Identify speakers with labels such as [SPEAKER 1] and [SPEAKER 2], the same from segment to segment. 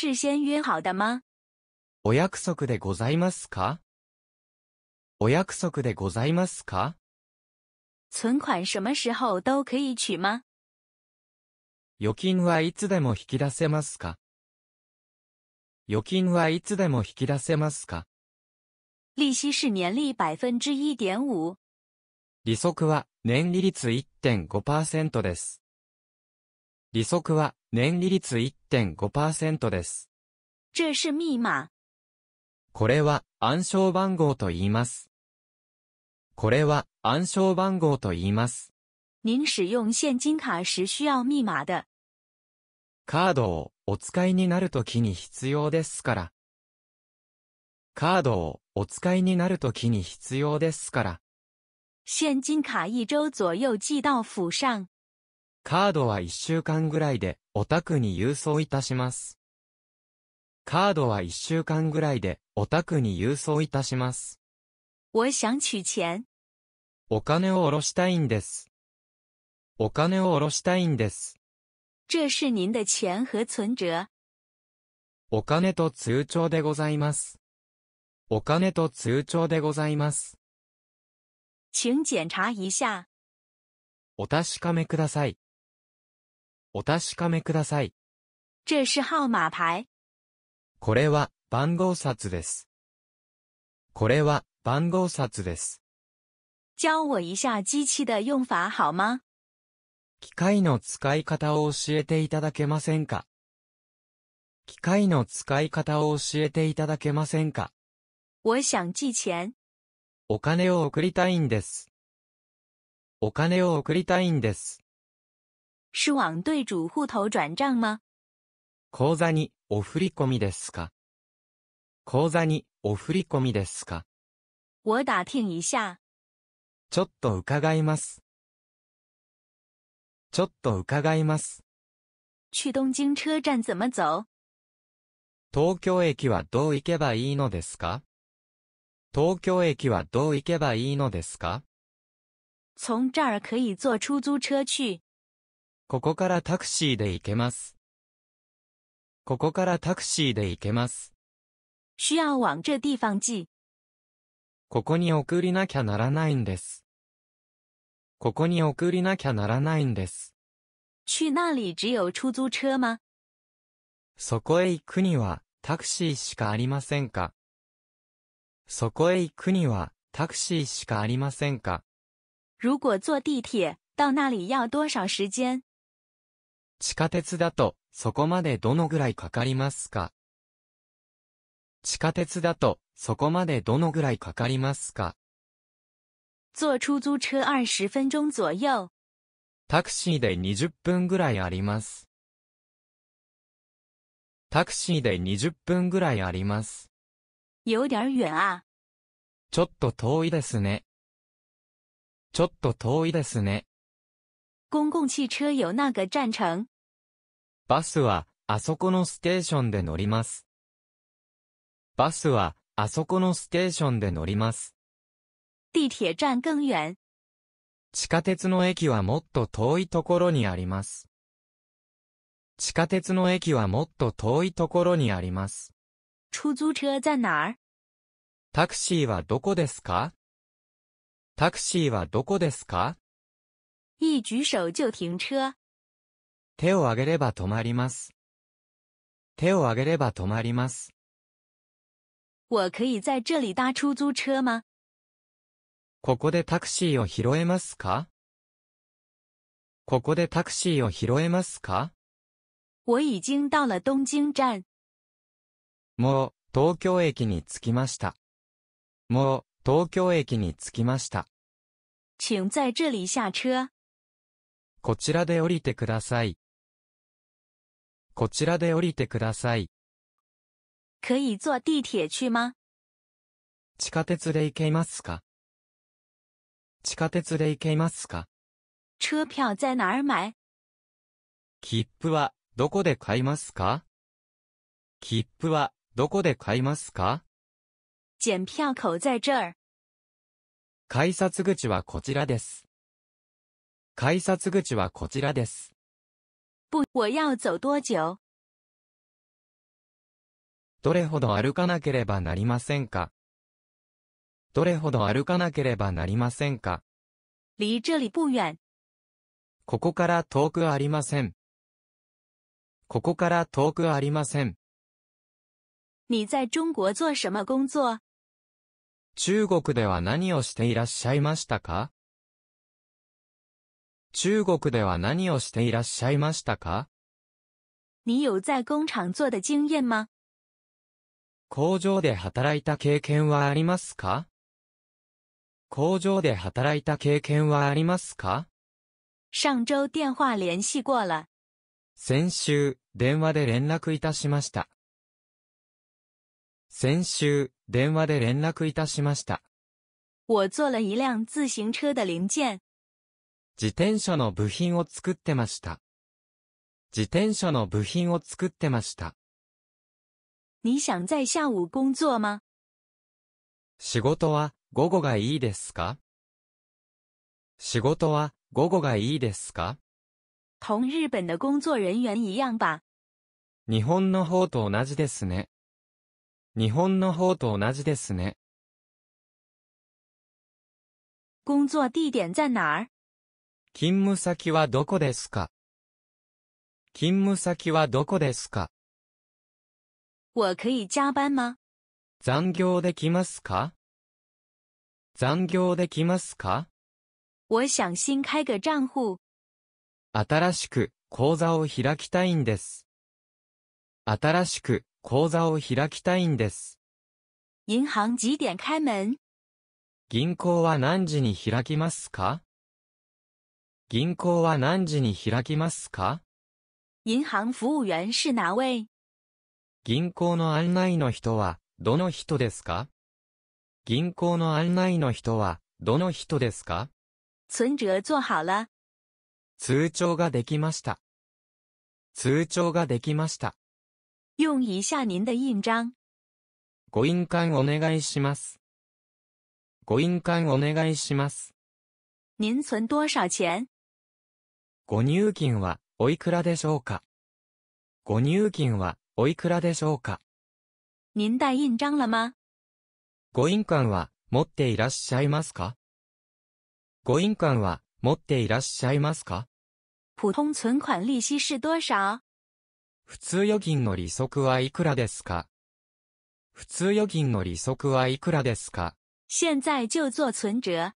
[SPEAKER 1] 事先约好的吗
[SPEAKER 2] お約束でございますかお約束でございますか
[SPEAKER 1] 存款什么时候都可以取吗
[SPEAKER 2] 預金はいつでも引き出せますか預金はいつでも引き出せますか
[SPEAKER 1] 利息是年利百分之一点五。
[SPEAKER 2] 利息は年利率1.5%です。利息は年利率1.5%です。
[SPEAKER 1] 这是密码。
[SPEAKER 2] これは暗証番号と言います。これは暗証番号と言います。
[SPEAKER 1] 您使用现金卡时需要密码的。
[SPEAKER 2] カードをお使いになるときに必要ですから。カードをお使いになるときに必要ですから。
[SPEAKER 1] 现金卡一周左右寄到府上。
[SPEAKER 2] カードは1週間ぐらいで、お宅に郵送いたします。カードは1週間ぐらいで、お宅に郵送いたします。
[SPEAKER 1] 我想取钱。
[SPEAKER 2] お金を下ろしたいんです。お金を下ろしたいんです。
[SPEAKER 1] 这是您的钱和存折。
[SPEAKER 2] お金と通帳でございます。お金と通帳でございます。请检查一下。お確かめください。お確かめください。
[SPEAKER 1] 这是号码牌。
[SPEAKER 2] これは番号札です。これは番号札です。
[SPEAKER 1] 教我一下机器的用法好吗
[SPEAKER 2] 機械の使い方を教えていただけませんか機械の使い方を教えていただけませんか我想寄钱。お金を送りたいんです。お金を送りたいんです。
[SPEAKER 1] 是往对主户头转账吗
[SPEAKER 2] 口座にお振り込みですか口座にお振り込みですか
[SPEAKER 1] 我打听一下。
[SPEAKER 2] ちょっと伺います。ちょっと伺います。
[SPEAKER 1] 去東京车站怎么走
[SPEAKER 2] 東京駅はどう行けばいいのですか東京駅はどう行けばいいのですか
[SPEAKER 1] 从这儿可以坐出租车去。
[SPEAKER 2] ここからタクシーで行けます。ここからタクシーで行けます。
[SPEAKER 1] 需要往这地方寄。
[SPEAKER 2] ここに送りなきゃならないんです。ここに送りなきゃならないんです。
[SPEAKER 1] 去那里只有出租车吗
[SPEAKER 2] そこへ行くにはタクシーしかありませんかそこへ行くにはタクシーしかありませんか
[SPEAKER 1] 如果坐地铁、到那里要多少时
[SPEAKER 2] 间地下鉄だと、そこまでどのぐらいかかりますか地下鉄だと、そこまでどのぐらいかかりますか
[SPEAKER 1] 坐出租車20分钟左右。
[SPEAKER 2] タクシーで20分ぐらいあります。タクシーで20分ぐらいあります。
[SPEAKER 1] 有点远啊。
[SPEAKER 2] ちょっと遠いですね。ちょっと遠いですね。
[SPEAKER 1] 公共汽車有那个站城。
[SPEAKER 2] バスは、あそこのステーションで乗ります。バスは、あそこのステーションで乗ります。
[SPEAKER 1] 地铁站更遠。
[SPEAKER 2] 地下鉄の駅はもっと遠いところにあります。地下鉄の駅はもっと遠いところにあります。
[SPEAKER 1] 出租车在哪
[SPEAKER 2] タクシーはどこですかタクシーはどこですか
[SPEAKER 1] 一举手就停车。
[SPEAKER 2] 手を挙げれば止まります。手を挙げれば止まります。
[SPEAKER 1] 我可以在这里搭出租车吗？
[SPEAKER 2] ここでタクシーを拾えますか？ここでタクシーを拾えますか？
[SPEAKER 1] 我已经到了东京站。
[SPEAKER 2] もう東京駅に着きました。もう東京駅に着きました。
[SPEAKER 1] 请在这里下车。
[SPEAKER 2] こちらで降りてください。こちらで降りてください。可以坐地铁去吗地下鉄で行けますか地下鉄で行けますか
[SPEAKER 1] 车票在哪儿买
[SPEAKER 2] 切符はどこで買いますか切符はどこで買いますか
[SPEAKER 1] 检票口在这儿。
[SPEAKER 2] 改札口はこちらです。改札口はこちらです。
[SPEAKER 1] 不、我要走多久
[SPEAKER 2] どれほど歩かなければなりませんかどれほど歩かなければなりませんか離这里不远。ここから遠くありません。ここから遠くありません。
[SPEAKER 1] 你在中国做什么工作
[SPEAKER 2] 中国では何をしていらっしゃいましたか中国では何をしていらっしゃいましたか
[SPEAKER 1] 你有在工厂做的经验吗
[SPEAKER 2] 工場で働いた経験はありますか工場で働いた経験はありますか
[SPEAKER 1] 上周電話联系过了。
[SPEAKER 2] 先週、電話で連絡いたしました。先週、電話で連絡いたしました。
[SPEAKER 1] 我做了一辆自行车的零件。
[SPEAKER 2] 自転車の部品を作ってました。自転車の部品を作ってました。
[SPEAKER 1] 你想在下午工作吗
[SPEAKER 2] 仕事は午後がいいですか仕事は午後がいいですか
[SPEAKER 1] 同日本の工作人員一样吧
[SPEAKER 2] 日本の方と同じですね。日本の方と同じですね。
[SPEAKER 1] 工作地点在哪儿
[SPEAKER 2] 勤務先はどこですか勤務先はどこですか
[SPEAKER 1] 我可以加班吗
[SPEAKER 2] 残業できますか残業できますか
[SPEAKER 1] 我想新開个账户。
[SPEAKER 2] 新しく口座を開きたいんです。新しく口座を開きたいんです。銀行は何時に開きますか銀行は何時に開きますか
[SPEAKER 1] 銀行服務員是哪位
[SPEAKER 2] 銀行の案内の人は、どの人ですか銀行の案内の人は、どの人ですか
[SPEAKER 1] 存折做好了。
[SPEAKER 2] 通帳ができました。通帳ができました。
[SPEAKER 1] 用一下您的印章。
[SPEAKER 2] ご印鑑お願いします。ご印鑑お願いします。
[SPEAKER 1] 您存多少钱
[SPEAKER 2] ご入金はおいくらでしょうかご入金はおいくらでしょうか
[SPEAKER 1] 您带印章了吗
[SPEAKER 2] ご印鑑は持っていらっしゃいますかご印鑑は持っていらっしゃいますか普
[SPEAKER 1] 通存款利息是多少
[SPEAKER 2] 普通預金の利息はいくらですか普通預金の利息はいくらですか
[SPEAKER 1] 在就做存折。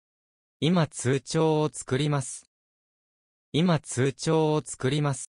[SPEAKER 2] 今通帳を作ります。今通帳を作ります。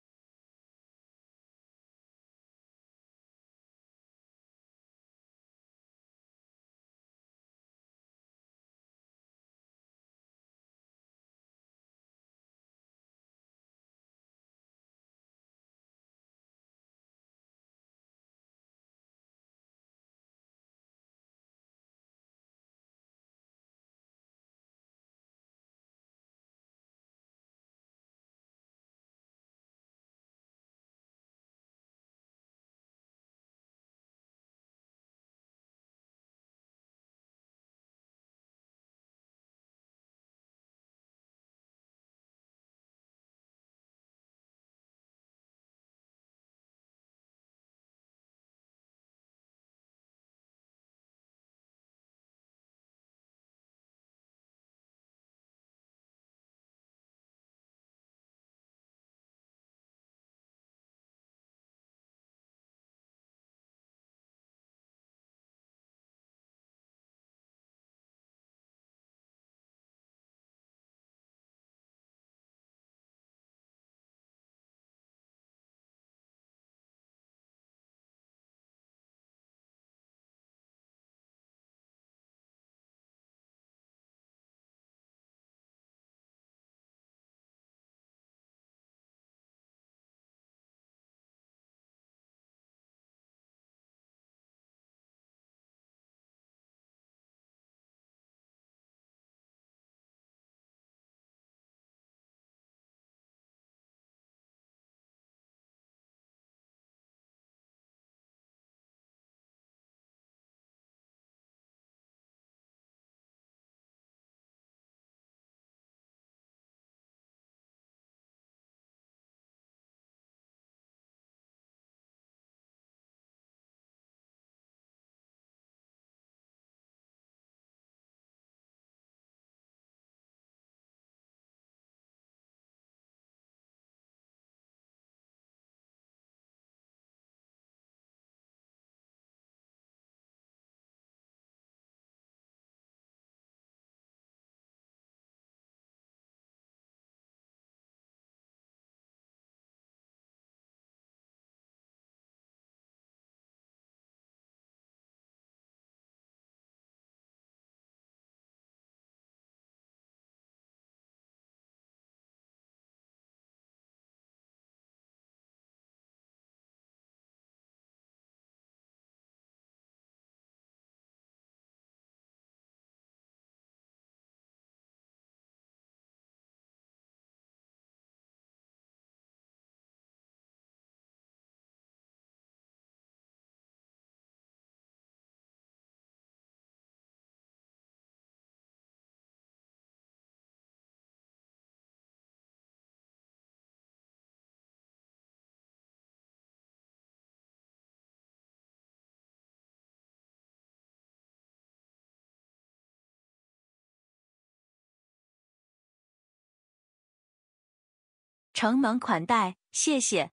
[SPEAKER 2] 承蒙
[SPEAKER 1] 款待，谢谢。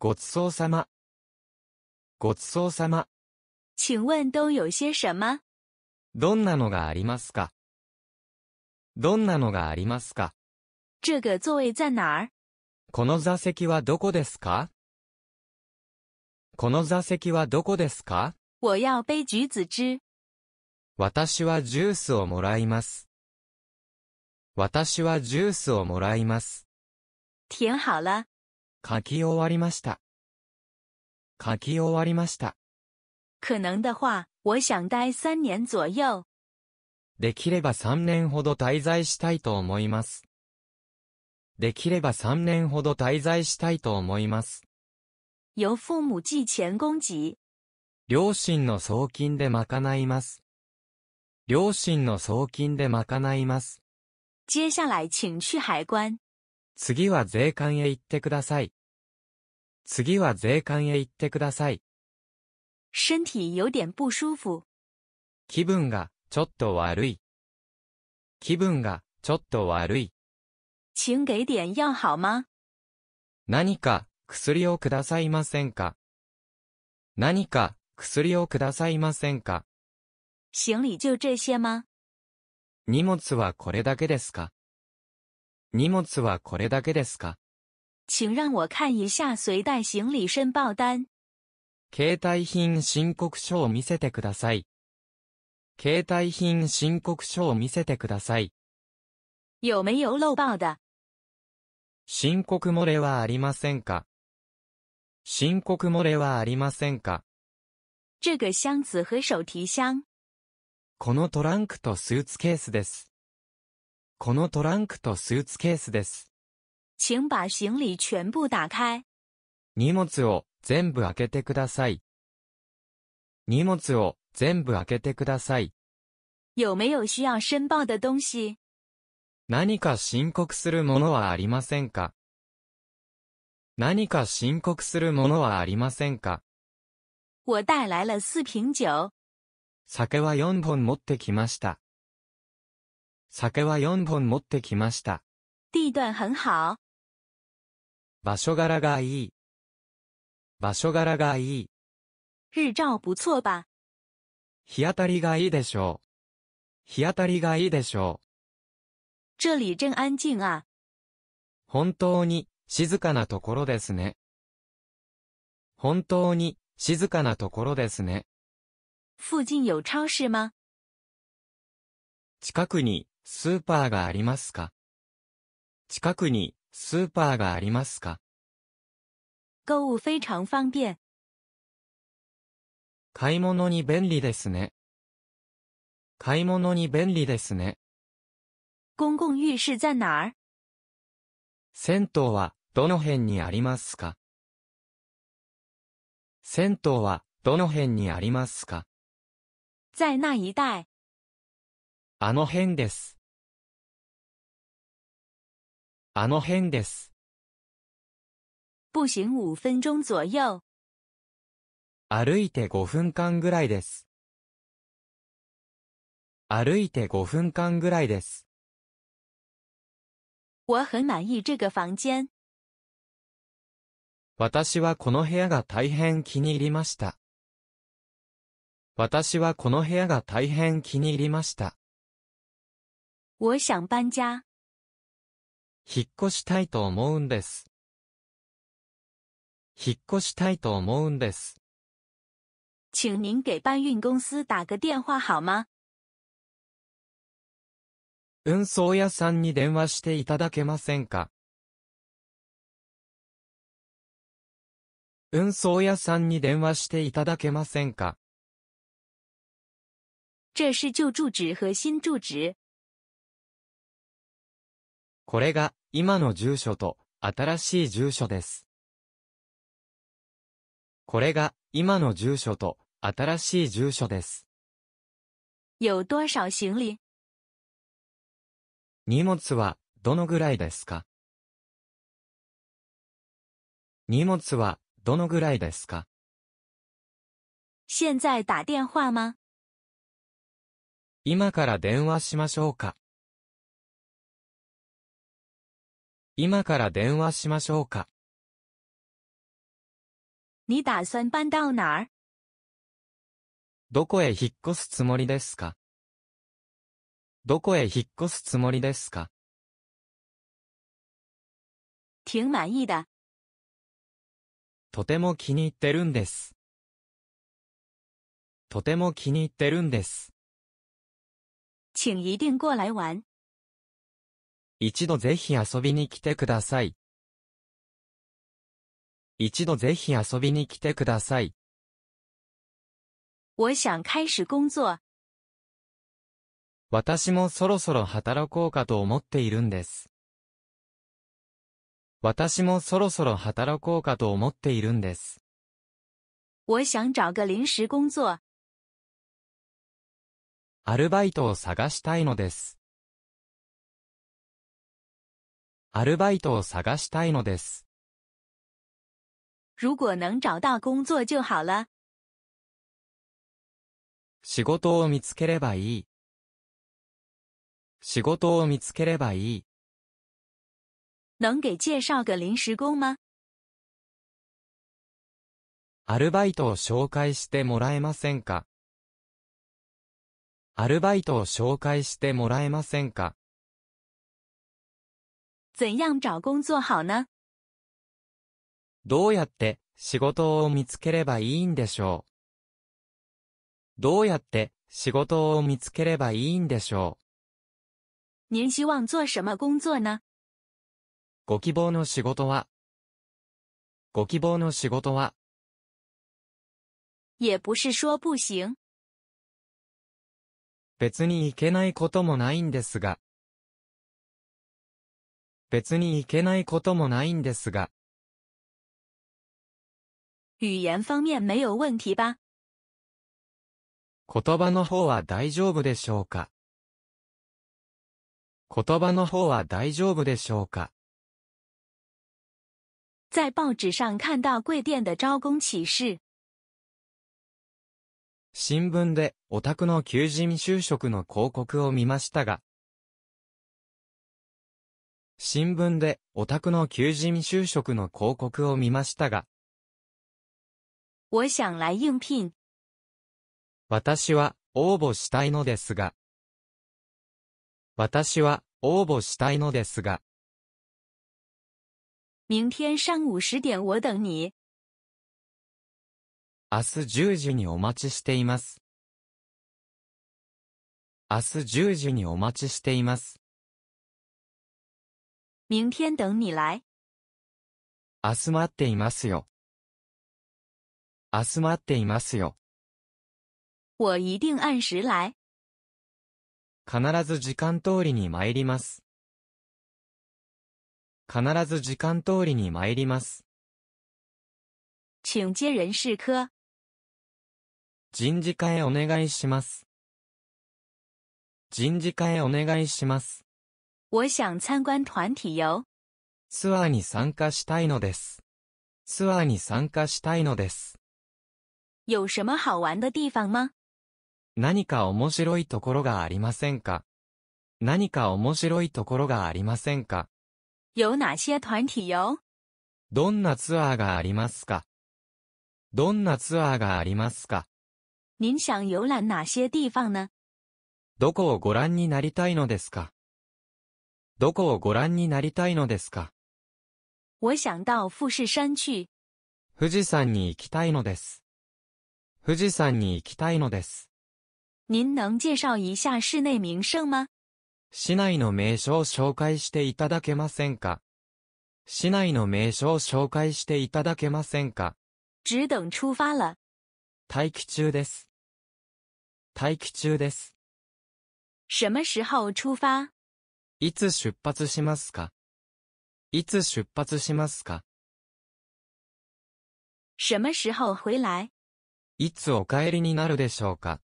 [SPEAKER 2] ごちそうさま。ごちそうさま。
[SPEAKER 1] 请问都有些什么？
[SPEAKER 2] どんなのがありますか？どんなのがありますか？
[SPEAKER 1] 这个座位在哪儿？
[SPEAKER 2] この座席はどこですか？この座席はどこですか？
[SPEAKER 1] 我要杯橘子汁。
[SPEAKER 2] 私はジュースをもらいます。私はジュースをもらいます。
[SPEAKER 1] 填好了。
[SPEAKER 2] 書き終わりました。書き終わりました。
[SPEAKER 1] 可能的话、我想待3年左右。
[SPEAKER 2] できれば3年ほど滞在したいと思います。できれば3年ほど滞在したいと思います。
[SPEAKER 1] 由父母寄前供給。
[SPEAKER 2] 両親の送金で賄います。両親の送金で賄います。
[SPEAKER 1] 接下来请去海关。
[SPEAKER 2] 次は税関へ行ってください。次は税関へ行ってください。身体有点不舒服。気分がちょっと悪い。気分がちょっと悪い。
[SPEAKER 1] 请给点药好吗
[SPEAKER 2] 何か薬をくださいませんか何か薬をくださいませんか
[SPEAKER 1] 行李就这些吗
[SPEAKER 2] 荷物はこれだけですか荷物はこれだけですか
[SPEAKER 1] 请让我看一下随带行李申报单。
[SPEAKER 2] 携帯品申告書を見せてください。携帯品申告書を見せてください。
[SPEAKER 1] 有没有漏报的
[SPEAKER 2] 申告漏れはありませんか申告漏れはありませんか
[SPEAKER 1] 这个箱子和手提箱。
[SPEAKER 2] このトランクとスーツケースです。このトランクとスーツケースです。
[SPEAKER 1] 请把行李全部打開。
[SPEAKER 2] 荷物を全部開けてください。荷物を全部開けてください。
[SPEAKER 1] 有没有需要申的东西
[SPEAKER 2] 何か申告するものはありませんか何か申告するものはありませんか
[SPEAKER 1] 我带来了四瓶酒。
[SPEAKER 2] 酒は4本持ってきました。酒は4本持ってきました。
[SPEAKER 1] 地段很好。
[SPEAKER 2] 場所柄がいい。場所柄がいい。
[SPEAKER 1] 日照不错吧。
[SPEAKER 2] 日当たりがいいでしょう。日当たりがいいでしょう。
[SPEAKER 1] 这里真安静啊。
[SPEAKER 2] 本当に静かなところですね。本当に静かなところですね。
[SPEAKER 1] 附近有超市吗
[SPEAKER 2] 近くにスーパーがありますか近くにスーパーがありますか
[SPEAKER 1] 购物非常方便。
[SPEAKER 2] 買い物に便利ですね。買い物に便利ですね。
[SPEAKER 1] 公共浴室在哪儿
[SPEAKER 2] 銭湯はどの辺にありますか銭湯はどの辺にありますか
[SPEAKER 1] 在那一带。
[SPEAKER 2] あの辺です。あの辺です。
[SPEAKER 1] 步行5分钟左右。
[SPEAKER 2] 歩いて5分間ぐらいです。歩いて5分間ぐらいです。
[SPEAKER 1] 我很满意这个房间。
[SPEAKER 2] 私はこの部屋が大変気に入りました。私はこの部屋が大変気に入りました。
[SPEAKER 1] 我想搬家。
[SPEAKER 2] 引っ越したいと思うんです。引っ越したいと思うんです。
[SPEAKER 1] 请您给搬运公司打个电话好吗
[SPEAKER 2] 運送屋さんに電話していただけませんか運送屋さんに電話していただけませんか
[SPEAKER 1] 这是旧住址和新住址。
[SPEAKER 2] これが、今の住所と、新しい住所です。これが、今の住所と、新しい住所です。
[SPEAKER 1] 有多少行李
[SPEAKER 2] 荷物は、どのぐらいですか荷物は、どのぐらいですか
[SPEAKER 1] 現在打電話吗
[SPEAKER 2] 今から電話しましょうか今から電話しましょうか。
[SPEAKER 1] 你打算搬到哪儿
[SPEAKER 2] どこへ引っ越すつもりですかどこへ引っ越すつもりですか
[SPEAKER 1] 挺满意的。
[SPEAKER 2] とても気に入ってるんです。とても気に入ってるんです。
[SPEAKER 1] 请一定过来
[SPEAKER 2] 玩。一度ぜひ遊びに来てください。一度ぜひ遊びに来てください。
[SPEAKER 1] 我想開始工作。
[SPEAKER 2] 私もそろそろ働こうかと思っているんです。私もそろそろ働こうかと思っているんです。
[SPEAKER 1] 我想找个临时工作。
[SPEAKER 2] アルバイトを探したいのです。アルバイトを探したいのです。
[SPEAKER 1] 如果能找到工作就好了。
[SPEAKER 2] 仕事を見つければいい。仕事を見つければいい。
[SPEAKER 1] 能给介绍个临时工吗
[SPEAKER 2] アルバイトを紹介してもらえませんかアルバイトを紹介してもらえませんか
[SPEAKER 1] 怎样找工作好呢
[SPEAKER 2] どうやって仕事を見つければいいんでしょうどうやって仕事を見つければいいんでしょ
[SPEAKER 1] う您希望做什么工作呢
[SPEAKER 2] ご希望の仕事はご希望の仕事は
[SPEAKER 1] 也不是说不行
[SPEAKER 2] 別に行けないこともないんですが別にいけないこともないんですが。
[SPEAKER 1] 语言方面没有问题吧
[SPEAKER 2] 言葉の方は大丈夫でしょうか言葉の方は大丈夫でしょうか
[SPEAKER 1] 在报纸上看到贵店的招工启事。
[SPEAKER 2] 新聞でオタクの求人就職の広告を見ましたが、新聞でオタクの求人就職の広告を見ましたが、
[SPEAKER 1] 我想来应聘。
[SPEAKER 2] 私は応募したいのですが、私は応募したいのですが、
[SPEAKER 1] 明天上午十点我等你。
[SPEAKER 2] 明日時にお待ちしています。明日10時にお待ちしています。
[SPEAKER 1] 明天等你来。
[SPEAKER 2] 明日待っていますよ。明日待っていますよ。
[SPEAKER 1] 我一定按时来。
[SPEAKER 2] 必ず時間通りに参ります。必ず時間通りに参ります。
[SPEAKER 1] 请接人事科。
[SPEAKER 2] 人事課へお願いします。人事課へお願いします。
[SPEAKER 1] 我想参观团体游。
[SPEAKER 2] ツアーに参加したいのです。ツアーに参加したいのです。
[SPEAKER 1] 有什么好玩的地方吗
[SPEAKER 2] 何か面白いところがありませんか何か面白いところがありませんか
[SPEAKER 1] 有哪些团体游
[SPEAKER 2] どんなツアーがありますかどんなツアーがありますか
[SPEAKER 1] 您想游览哪些地方呢
[SPEAKER 2] どこをご覧になりたいのですかどこをご覧になりたいのですか
[SPEAKER 1] 我想到富士山去。
[SPEAKER 2] 富士山に行きたいのです。富士山に行きたいのです。
[SPEAKER 1] 您能介绍一下市内名胜吗
[SPEAKER 2] 市内の名所を紹介していただけませんか市内の名所を紹介していただけませんか
[SPEAKER 1] 只等出发了。
[SPEAKER 2] 待機中です。待機中です。
[SPEAKER 1] 什么时候出发
[SPEAKER 2] いつ出発しますかいつ出発しますか
[SPEAKER 1] 什么时候回来
[SPEAKER 2] いつお帰りになるでしょうか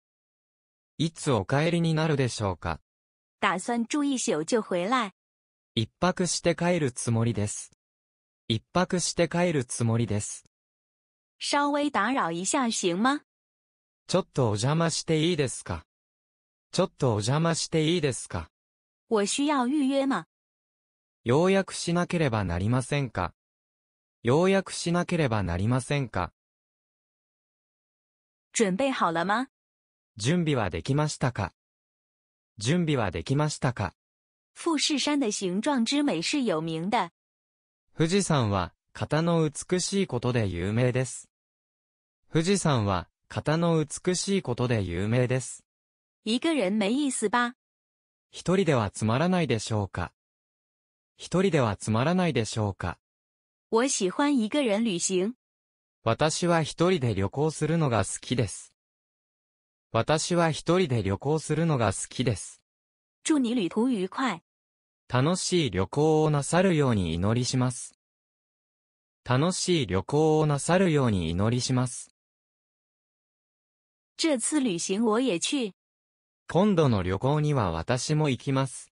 [SPEAKER 2] いつお帰りになるでしょうか
[SPEAKER 1] 打算住一宿就回来。
[SPEAKER 2] 一泊して帰るつもりです。一泊して帰るつもりです。
[SPEAKER 1] 稍微打扰一下行吗
[SPEAKER 2] ちょっとお邪魔していいですかちょっとお邪魔していいですか
[SPEAKER 1] 我需要预约吗
[SPEAKER 2] 要約しなければなりませんか要約しなければなりませんか
[SPEAKER 1] 準備好了吗
[SPEAKER 2] 準備はできましたか準備はできましたか
[SPEAKER 1] 富士山的形状之美是有名的。
[SPEAKER 2] 富士山は型の美しいことで有名です。富士山は型の美しいことで有名です。
[SPEAKER 1] 一个人没意思吧
[SPEAKER 2] 一人ではつまらないでしょうか一人ではつまらないでしょうか
[SPEAKER 1] 我喜欢一个人旅行。
[SPEAKER 2] 私は一人で旅行するのが好きです。私は一人で旅行するのが好きです。
[SPEAKER 1] 祝你旅途愉快。
[SPEAKER 2] 楽しい旅行をなさるように祈りします。楽しい旅行をなさるように祈りします。
[SPEAKER 1] 这次旅行我也去。
[SPEAKER 2] 今度の旅行には私も行きます。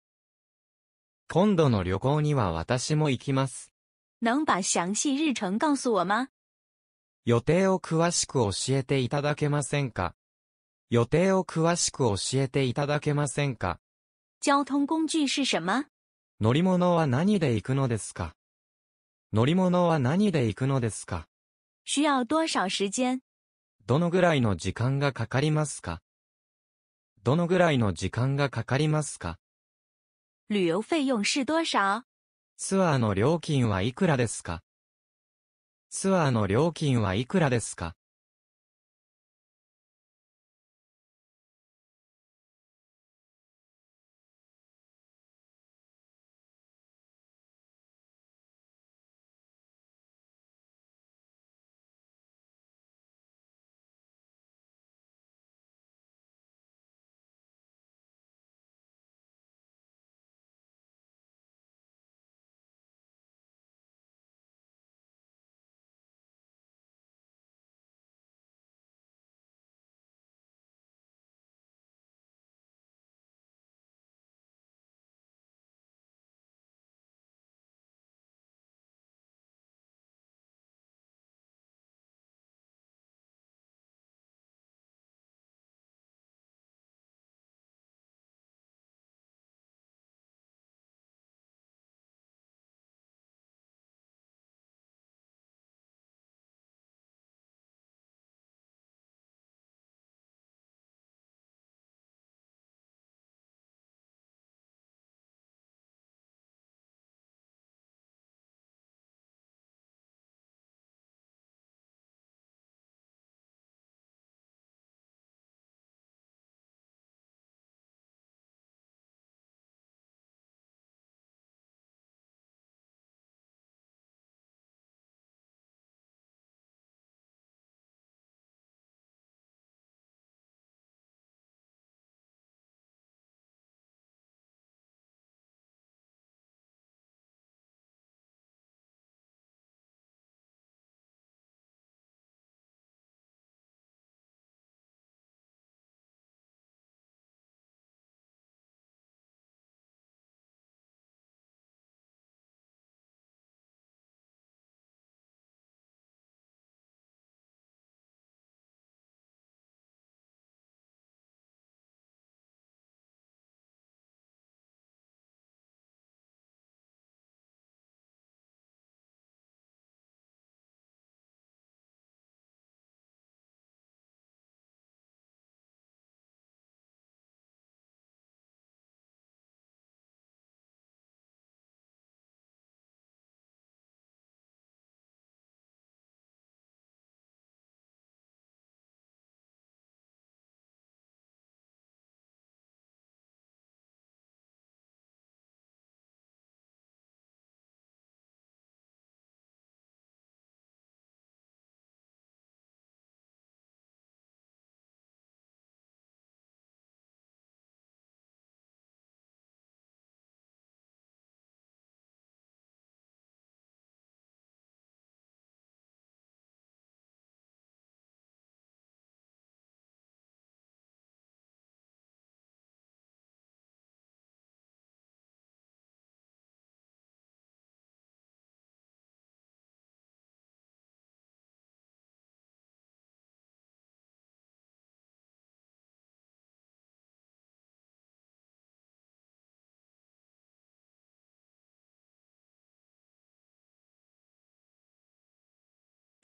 [SPEAKER 2] 今度の旅行には私も行きます。
[SPEAKER 1] 能把详细日程告诉我吗
[SPEAKER 2] 予定を詳しく教えていただけませんか予定を詳しく教えていただけませんか
[SPEAKER 1] 交通工具是什么
[SPEAKER 2] 乗り物は何で行くのですか乗り物は何で行くのですか
[SPEAKER 1] 需要多少時間
[SPEAKER 2] どのぐらいの時間がかかりますかどのぐらいの時間がかかりますか
[SPEAKER 1] 旅游费用是多少
[SPEAKER 2] ツアーの料金はいくらですかツアーの料金はいくらですか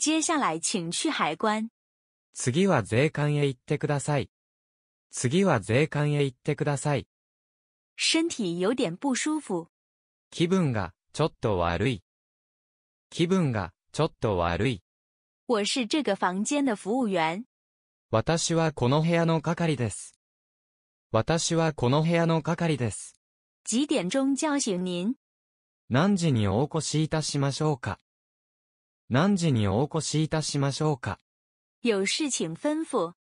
[SPEAKER 1] 接下来请去海关。
[SPEAKER 2] 次は税関へ行ってください。次は税関へ行ってください。身体有点不舒服。気分がちょっと悪い。気分がちょっと悪い。
[SPEAKER 1] 我是这个房间的服务员。
[SPEAKER 2] 私はこの部屋の係です。私はこの部屋の係です。
[SPEAKER 1] 几点钟叫醒您
[SPEAKER 2] 何時にお越しいたしましょうか何時にお越しいたしましょうか
[SPEAKER 1] 有事情吩咐。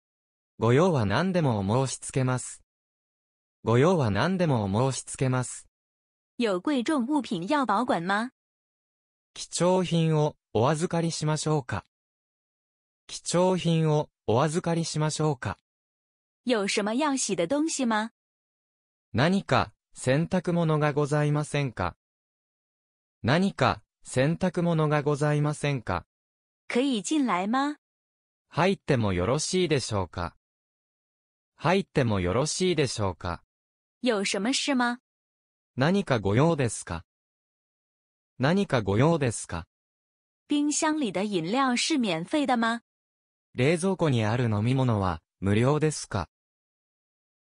[SPEAKER 2] ご用は何でもお申し付けます。ご用は何でもお申し付けます。
[SPEAKER 1] 有贵重物品要保管吗
[SPEAKER 2] 貴重品をお預かりしましょうか貴重品をお預かりしましょうか
[SPEAKER 1] 有什么要洗的东西吗
[SPEAKER 2] 何か洗濯物がございませんか何か洗濯物がございませんか可以进来吗入ってもよろしいでしょうか入ってもよろしいでしょうか
[SPEAKER 1] 有什么事吗
[SPEAKER 2] 何かご用ですか何かご用ですか
[SPEAKER 1] 冰箱里的饮料是免费的吗
[SPEAKER 2] 冷蔵庫にある飲み物は無料ですか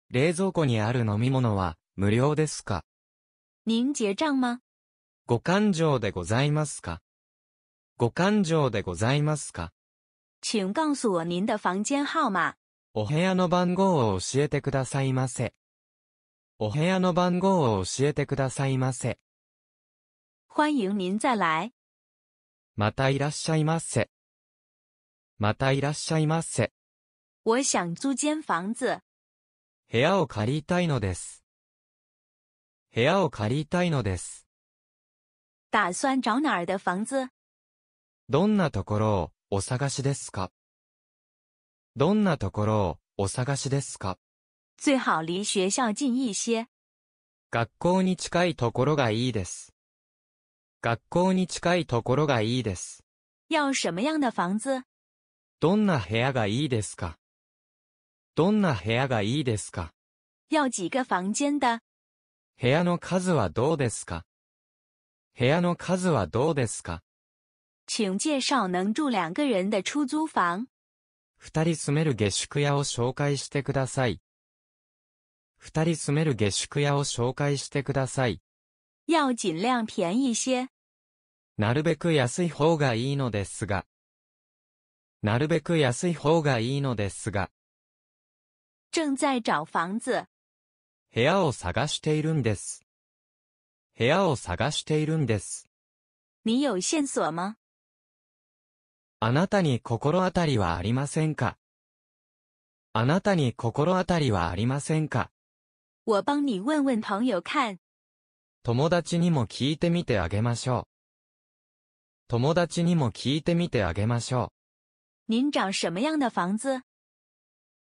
[SPEAKER 2] 冷蔵庫にある飲み物は無料ですか
[SPEAKER 1] 您结账吗
[SPEAKER 2] ご勘定でございますかご勘定でございますか
[SPEAKER 1] 请告诉我您的房间号码。
[SPEAKER 2] お部屋の番号を教えてくださいませ。お部屋の番号を教えてくださいませ。
[SPEAKER 1] 欢迎您再来。
[SPEAKER 2] またいらっしゃいませ。またいらっしゃいませ。
[SPEAKER 1] 我想租间房子。
[SPEAKER 2] 部屋を借りたいのです。部屋を借りたいのです。
[SPEAKER 1] 打算找哪儿的房子
[SPEAKER 2] どんなところをお探しですかどんなところをお探しですか
[SPEAKER 1] 最好离学校近一些。
[SPEAKER 2] 学校に近いところがいいです。学校に近いところがいいです。
[SPEAKER 1] 要什么样的房子
[SPEAKER 2] どんな部屋がいいですかどんな部屋がいいですか
[SPEAKER 1] 要几个房间的
[SPEAKER 2] 部屋の数はどうですか部屋の数はどうですか
[SPEAKER 1] 请介绍能住两个人的出租房。
[SPEAKER 2] 二人住める下宿屋を紹介してください。二人住める下宿屋を紹介してください。
[SPEAKER 1] 要尽量便宜些。
[SPEAKER 2] なるべく安い方がいいのですが。なるべく安い方がいいのですが。
[SPEAKER 1] 正在找房子。
[SPEAKER 2] 部屋を探しているんです。部屋を探しているんです。
[SPEAKER 1] 你有线索吗
[SPEAKER 2] あなたに心当たりはありませんかあなたに心当たりはありませんか
[SPEAKER 1] 我帮你问问朋友看。
[SPEAKER 2] 友達にも聞いてみてあげましょう。友達にも聞いてみてあげましょ
[SPEAKER 1] う。您找什么样的房子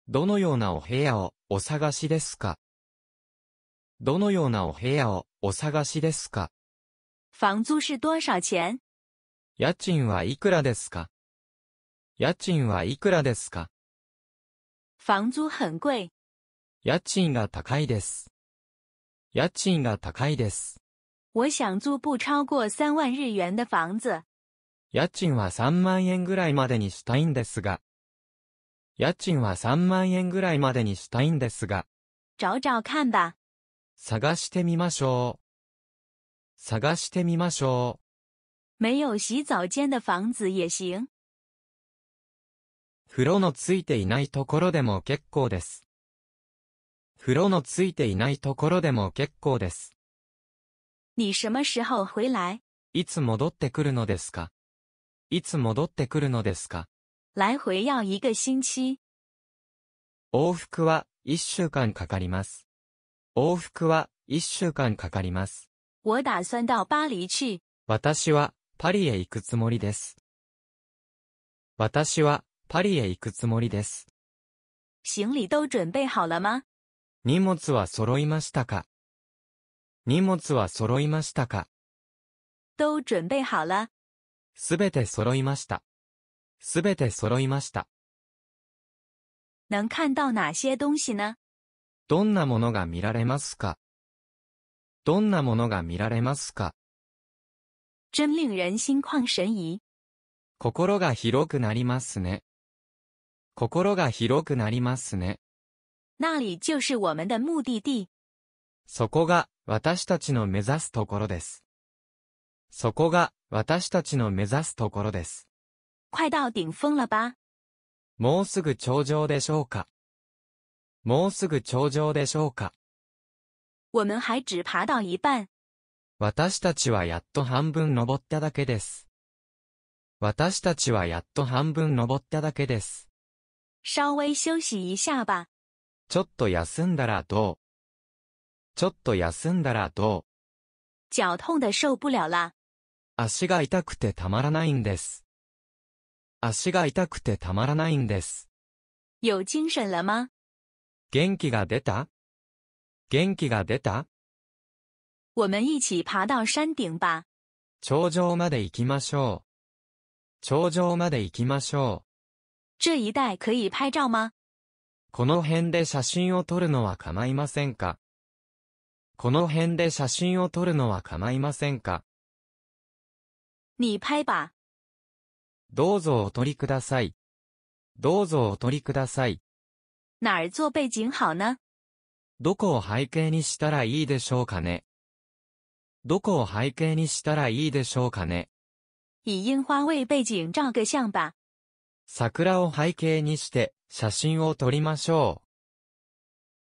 [SPEAKER 2] どのようなお部屋をお探しですかどのようなお部屋をお探しですか
[SPEAKER 1] 房租是多少钱
[SPEAKER 2] 家賃はいくらですか家賃はいくらですか
[SPEAKER 1] 房租很贵。
[SPEAKER 2] 家賃が高いです。家賃が高いです。
[SPEAKER 1] 我想租不超过3万日元的房子。
[SPEAKER 2] 家賃は3万円ぐらいまでにしたいんですが。家賃は3万円ぐらいまでにしたいんですが。
[SPEAKER 1] 找找看吧。
[SPEAKER 2] 探してみましょう。探してみましょ
[SPEAKER 1] う。没有洗澡间的房子也行。
[SPEAKER 2] 風呂のついていないところでも結構です。風呂のついていないところでも結構です。
[SPEAKER 1] 你什么时候回来
[SPEAKER 2] いつ戻ってくるのですかいつ戻ってくるのですか
[SPEAKER 1] 来回要一个星期。
[SPEAKER 2] 往復は一週間かかります。往復は一週間かかります。
[SPEAKER 1] 我打算到巴黎去。
[SPEAKER 2] 私はパリへ行くつもりです。私はパリへ行くつもりです。
[SPEAKER 1] 行李都準備好了吗
[SPEAKER 2] 荷物は揃いましたか荷物は揃いましたか
[SPEAKER 1] 都準備好了。
[SPEAKER 2] すべて揃いました。すべて揃いました。
[SPEAKER 1] 能看到哪些东西呢
[SPEAKER 2] どんなものが見られますかどんなものが見られますか
[SPEAKER 1] 真令人心旷神怡。
[SPEAKER 2] 心が広くなりますね。心が広くなりますね。
[SPEAKER 1] 那里就是我们的目的地。
[SPEAKER 2] そこが私たちの目指すところです。そこが私たちの目指すところです。
[SPEAKER 1] 快到顶峰了吧
[SPEAKER 2] もうすぐ頂上でしょうかもうすぐ頂上でしょうか。
[SPEAKER 1] 我们还只爬到一半。
[SPEAKER 2] 私たちはやっと半分登っただけです。私たちはやっと半分登っただけです。
[SPEAKER 1] 稍微休息一下吧。
[SPEAKER 2] ちょっと休んだらどうちょっと休んだらどう
[SPEAKER 1] 脚痛的受不了了。
[SPEAKER 2] 足が痛くてたまらないんです。足が痛くてたまらないんです。
[SPEAKER 1] 有精神了吗
[SPEAKER 2] 元気が出た元気が出た
[SPEAKER 1] 我们一起爬到山顶吧。
[SPEAKER 2] 頂上まで行きましょう。頂上まで行きましょ
[SPEAKER 1] う。这一带可以拍照吗
[SPEAKER 2] この辺で写真を撮るのは構いませんかこの辺で写真を撮るのは構いませんか
[SPEAKER 1] 你拍吧。
[SPEAKER 2] どうぞお撮りください。どうぞお撮りください。
[SPEAKER 1] 哪儿做背景好呢
[SPEAKER 2] どこを背景にしたらいいでしょうかねどこを背景にしたらいいでしょうかね
[SPEAKER 1] 以樱花为背景照个相吧。
[SPEAKER 2] 桜を背景にして写真を撮りましょう。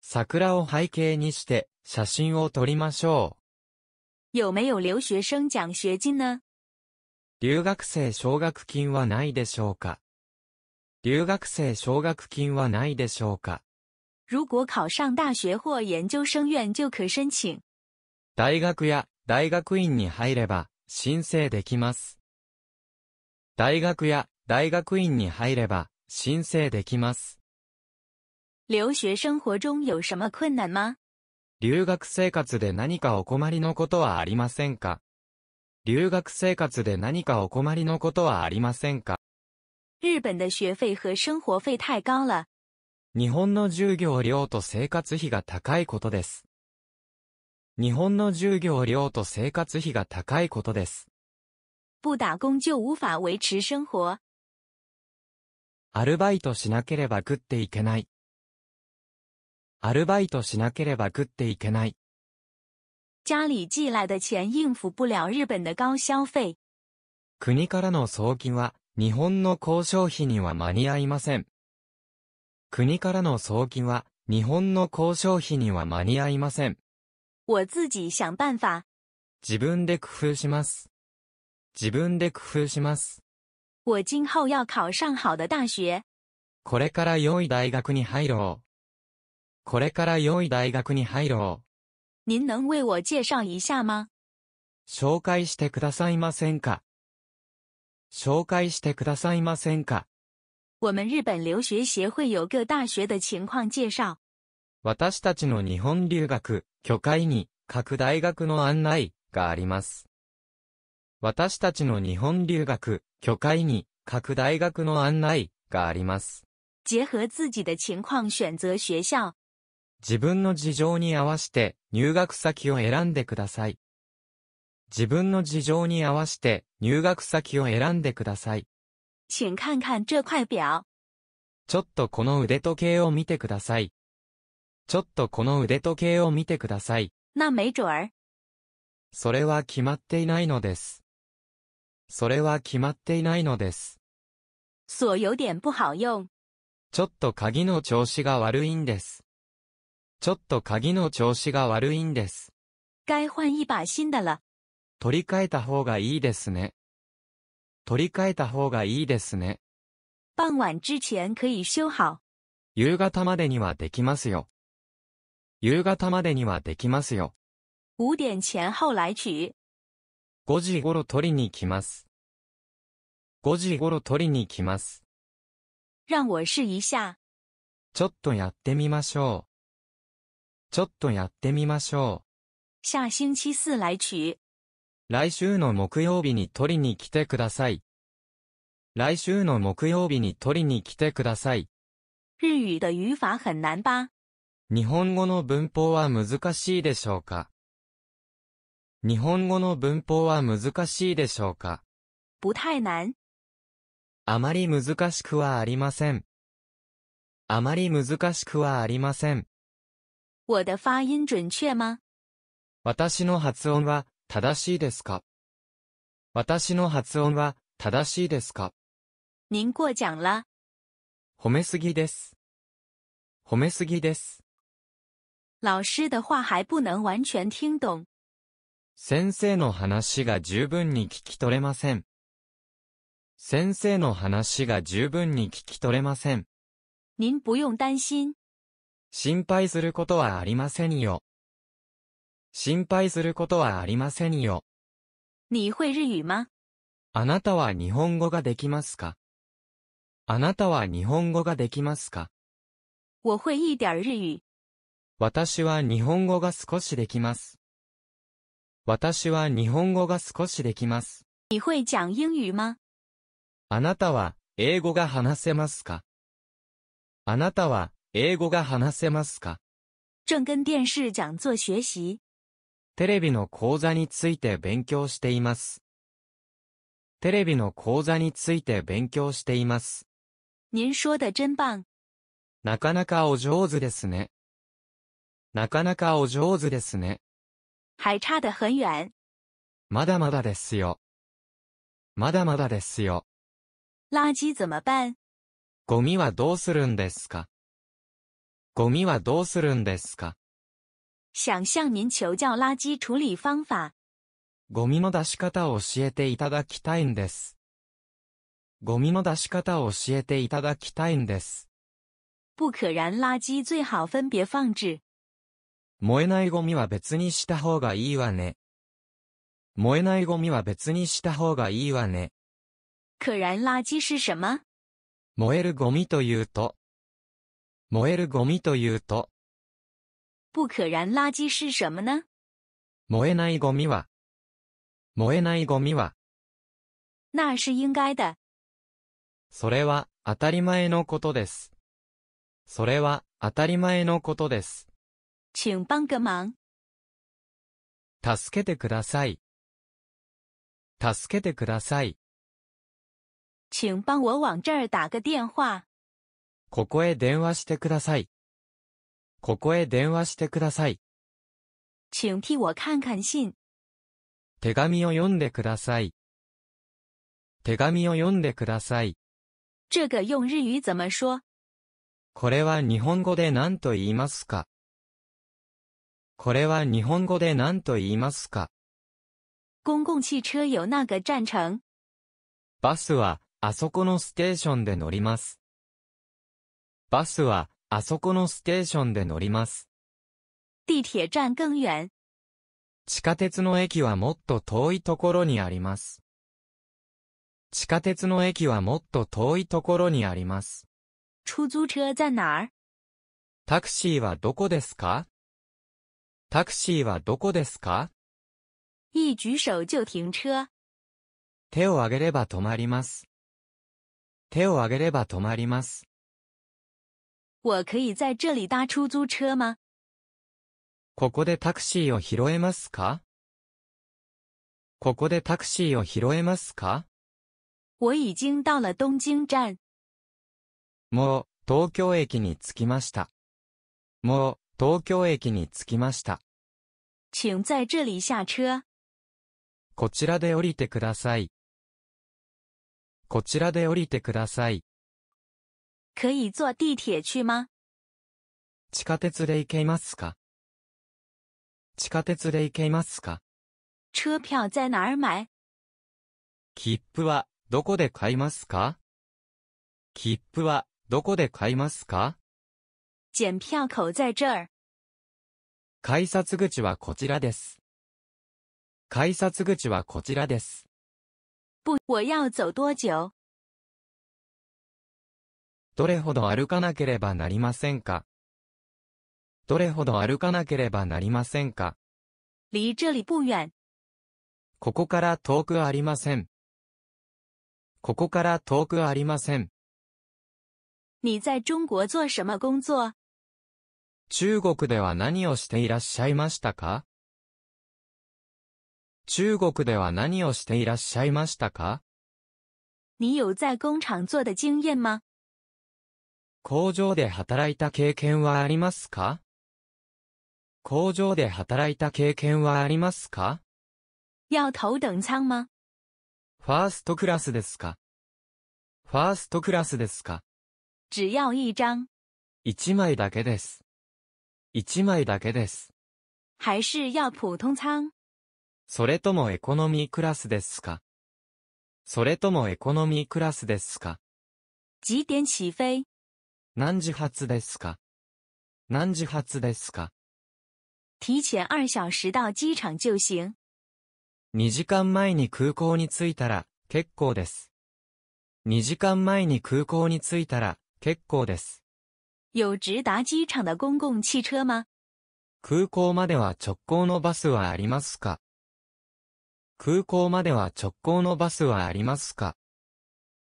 [SPEAKER 2] 桜を背景にして写真を撮りましょ
[SPEAKER 1] う。有没有留学生奖学金呢
[SPEAKER 2] 留学生奨学金はないでしょうか留学生奨学金はないでしょうか
[SPEAKER 1] 如果考上大学或研究生院就可申请。
[SPEAKER 2] 大学や大学院に入れば申請できます。大学や大学院に入れば申請できます。
[SPEAKER 1] 留学生活中有什么困難吗
[SPEAKER 2] 留学生活で何かお困りのことはありませんか留学生活で何かお困りのことはありませんか
[SPEAKER 1] 日本的学费和生活费太高了。
[SPEAKER 2] 日本の授業料と生活費が高いことです。日本の授業料と生活費が高いことです。
[SPEAKER 1] 不打工就无法维持生活。
[SPEAKER 2] アルバイトしなければ食っていけない。アルバイトしなければ食っていけない。
[SPEAKER 1] 家里寄来的钱应付不了日本的高消费。
[SPEAKER 2] 国からの送金は日本の交渉費には間に合いません。国からの送金は、日本の交渉費には間に合いません。
[SPEAKER 1] 我自己想办法。
[SPEAKER 2] 自分で工夫します。自分で工夫します。
[SPEAKER 1] 我今后要考上好的大学。
[SPEAKER 2] これから良い大学に入ろう。これから良い大学に入ろ
[SPEAKER 1] う。您能为我介绍一下吗
[SPEAKER 2] 紹介してくださいませんか紹介してくださいませんか
[SPEAKER 1] 我们日本留学协会有大学的情况介绍。
[SPEAKER 2] 私たちの日本留学、許会に、各大学の案内があります。私たちの日本留学、許会に、各大学の案内があります。
[SPEAKER 1] 結合自己的情况择学校。
[SPEAKER 2] 自分の事情に合わせて入学先を選んでください。自分の事情に合わせて入学先を選んでください。
[SPEAKER 1] 请看看这块表。
[SPEAKER 2] ちょっとこの腕時計を見てください。ちょっとこの腕時計を見てください。
[SPEAKER 1] 那没准儿。
[SPEAKER 2] それは決まっていないのです。それは決まっていないのです。
[SPEAKER 1] 锁有点不好用。
[SPEAKER 2] ちょっと鍵の調子が悪いんです。ちょっと鍵の調子が悪いんです。
[SPEAKER 1] 该换一把新的了。
[SPEAKER 2] 取り替えた方がいいですね。取り替えた方がいいですね。
[SPEAKER 1] 傍晚之前可以修好。
[SPEAKER 2] 夕方までにはできますよ。夕方までにはできますよ。
[SPEAKER 1] 5点前後来取。
[SPEAKER 2] 5時頃取りに来ます。5時頃取りに来ます。
[SPEAKER 1] 让我试一下。
[SPEAKER 2] ちょっとやってみましょう。ちょっとやってみましょう。下星期四来取。来週の木曜日に取りに来てください。来週の木曜日に取りに来てください。
[SPEAKER 1] 日語的语法很难吧
[SPEAKER 2] 日本語の文法は難しいでしょうか日本語の文法は難しいでしょうか
[SPEAKER 1] 不太難。
[SPEAKER 2] あまり難しくはありません。あまり難しくはありません。
[SPEAKER 1] 我的发音准确吗
[SPEAKER 2] 私の発音は正しいですか私の発音は正しいですか
[SPEAKER 1] 您过奖了。
[SPEAKER 2] 褒めすぎです。褒めすぎです。
[SPEAKER 1] 老师的话还不能完全听懂。
[SPEAKER 2] 先生の話が十分に聞き取れません。先生の話が十分に聞き取れません。
[SPEAKER 1] 您不用担心。
[SPEAKER 2] 心配することはありませんよ。心配することはありませんよ。
[SPEAKER 1] 你会日语吗
[SPEAKER 2] あなたは日本語ができますかあなたは日本語ができますか
[SPEAKER 1] 我会一点日语。
[SPEAKER 2] 私は日本語が少しできます。私は日本語が少しできます。
[SPEAKER 1] 你会讲英语吗
[SPEAKER 2] あなたは英語が話せますかあなたは英語が話せますか正跟电视讲座学习。テレビの講座について勉強しています。テレビの講座について勉強しています。
[SPEAKER 1] 您说的真棒。
[SPEAKER 2] なかなかお上手ですね。なかなかお上手ですね。
[SPEAKER 1] 还差得很远。
[SPEAKER 2] まだまだですよ。まだまだですよ。
[SPEAKER 1] 垃圾怎么办
[SPEAKER 2] ゴミはどうするんですかゴミはどうするんですか
[SPEAKER 1] 想向您求教垃圾处理方法。
[SPEAKER 2] ゴミの出し方を教えていただきたいんです。ゴミの出し方を教えていただきたいんです。
[SPEAKER 1] 不可燃垃圾最好分別放置。
[SPEAKER 2] 燃えないゴミは別にした方がいいわね。燃えないゴミは別にした方がいいわね。
[SPEAKER 1] 可燃垃圾是什么
[SPEAKER 2] 燃えるゴミというと、燃えるゴミというと、
[SPEAKER 1] 不可燃垃圾是什么呢
[SPEAKER 2] 燃えないゴミは、燃えないゴミは、
[SPEAKER 1] 那是应该的。
[SPEAKER 2] それは当たり前のことです。それは当たり前のことです。
[SPEAKER 1] 请帮个忙。
[SPEAKER 2] 助けてください。助けてください。
[SPEAKER 1] 请帮我往这儿打个电话。
[SPEAKER 2] ここへ電話してください。ここへ電話してください。请替我看看信。手紙を読んでください。手紙を読んでください。
[SPEAKER 1] 这个用日语怎么说
[SPEAKER 2] これは日本語で何と言いますかこれは日本語で何と言いますか
[SPEAKER 1] 公共汽车有那个站
[SPEAKER 2] バスは、あそこのステーションで乗ります。バスは、あそこのステーションで乗ります。
[SPEAKER 1] 地铁站更遠。
[SPEAKER 2] 地下鉄の駅はもっと遠いところにあります。地下鉄の駅はもっと遠いところにあります。
[SPEAKER 1] 出租車在哪
[SPEAKER 2] タクシーはどこですかタクシーはどこですか
[SPEAKER 1] 一举手就停車。
[SPEAKER 2] 手を挙げれば止まります。手を挙げれば止まります。
[SPEAKER 1] 我可以在这里搭出租车吗
[SPEAKER 2] ここでタクシーを拾えますかここでタクシーを拾えますか
[SPEAKER 1] 我已经到了东京站。
[SPEAKER 2] もう、東京駅に着きました。もう、東京駅に着きました。
[SPEAKER 1] 请在这里下车。
[SPEAKER 2] こちらで降りてください。こちらで降りてください。可以坐地铁去吗地下鉄で行けますか地下鉄で行けますか
[SPEAKER 1] 车票在哪儿买
[SPEAKER 2] 切符はどこで買いますか切符はどこで買いますか
[SPEAKER 1] 检票口在这儿。
[SPEAKER 2] 改札口はこちらです。改札口はこちらです。
[SPEAKER 1] 不、我要走多久
[SPEAKER 2] どれほど歩かなければなりませんかどれほど歩かなければなりませんか離这里不远。ここから遠くありません。ここから遠くありません。
[SPEAKER 1] 你在中国做什么工作
[SPEAKER 2] 中国では何をしていらっしゃいましたか中国では何をしていらっしゃいましたか
[SPEAKER 1] 你有在工厂做的经验吗
[SPEAKER 2] 工場で働いた経験はありますか工場で働いた経験はありますか
[SPEAKER 1] 要頭等舱吗
[SPEAKER 2] ファーストクラスですかファーストクラスですか
[SPEAKER 1] 只要一张。
[SPEAKER 2] 一枚だけです。一枚だけです。
[SPEAKER 1] 还是要普通舱
[SPEAKER 2] それともエコノミークラスですかそれともエコノミークラスですか几点起飞何時発ですか何時発ですか
[SPEAKER 1] 提前2小時到机場就行。
[SPEAKER 2] 2時間前に空港に着いたら結構です。2時間前に空港に着いたら結構です。
[SPEAKER 1] 有直达机场的公共汽车吗
[SPEAKER 2] 空港までは直行のバスはありますか空港までは直行のバスはありますか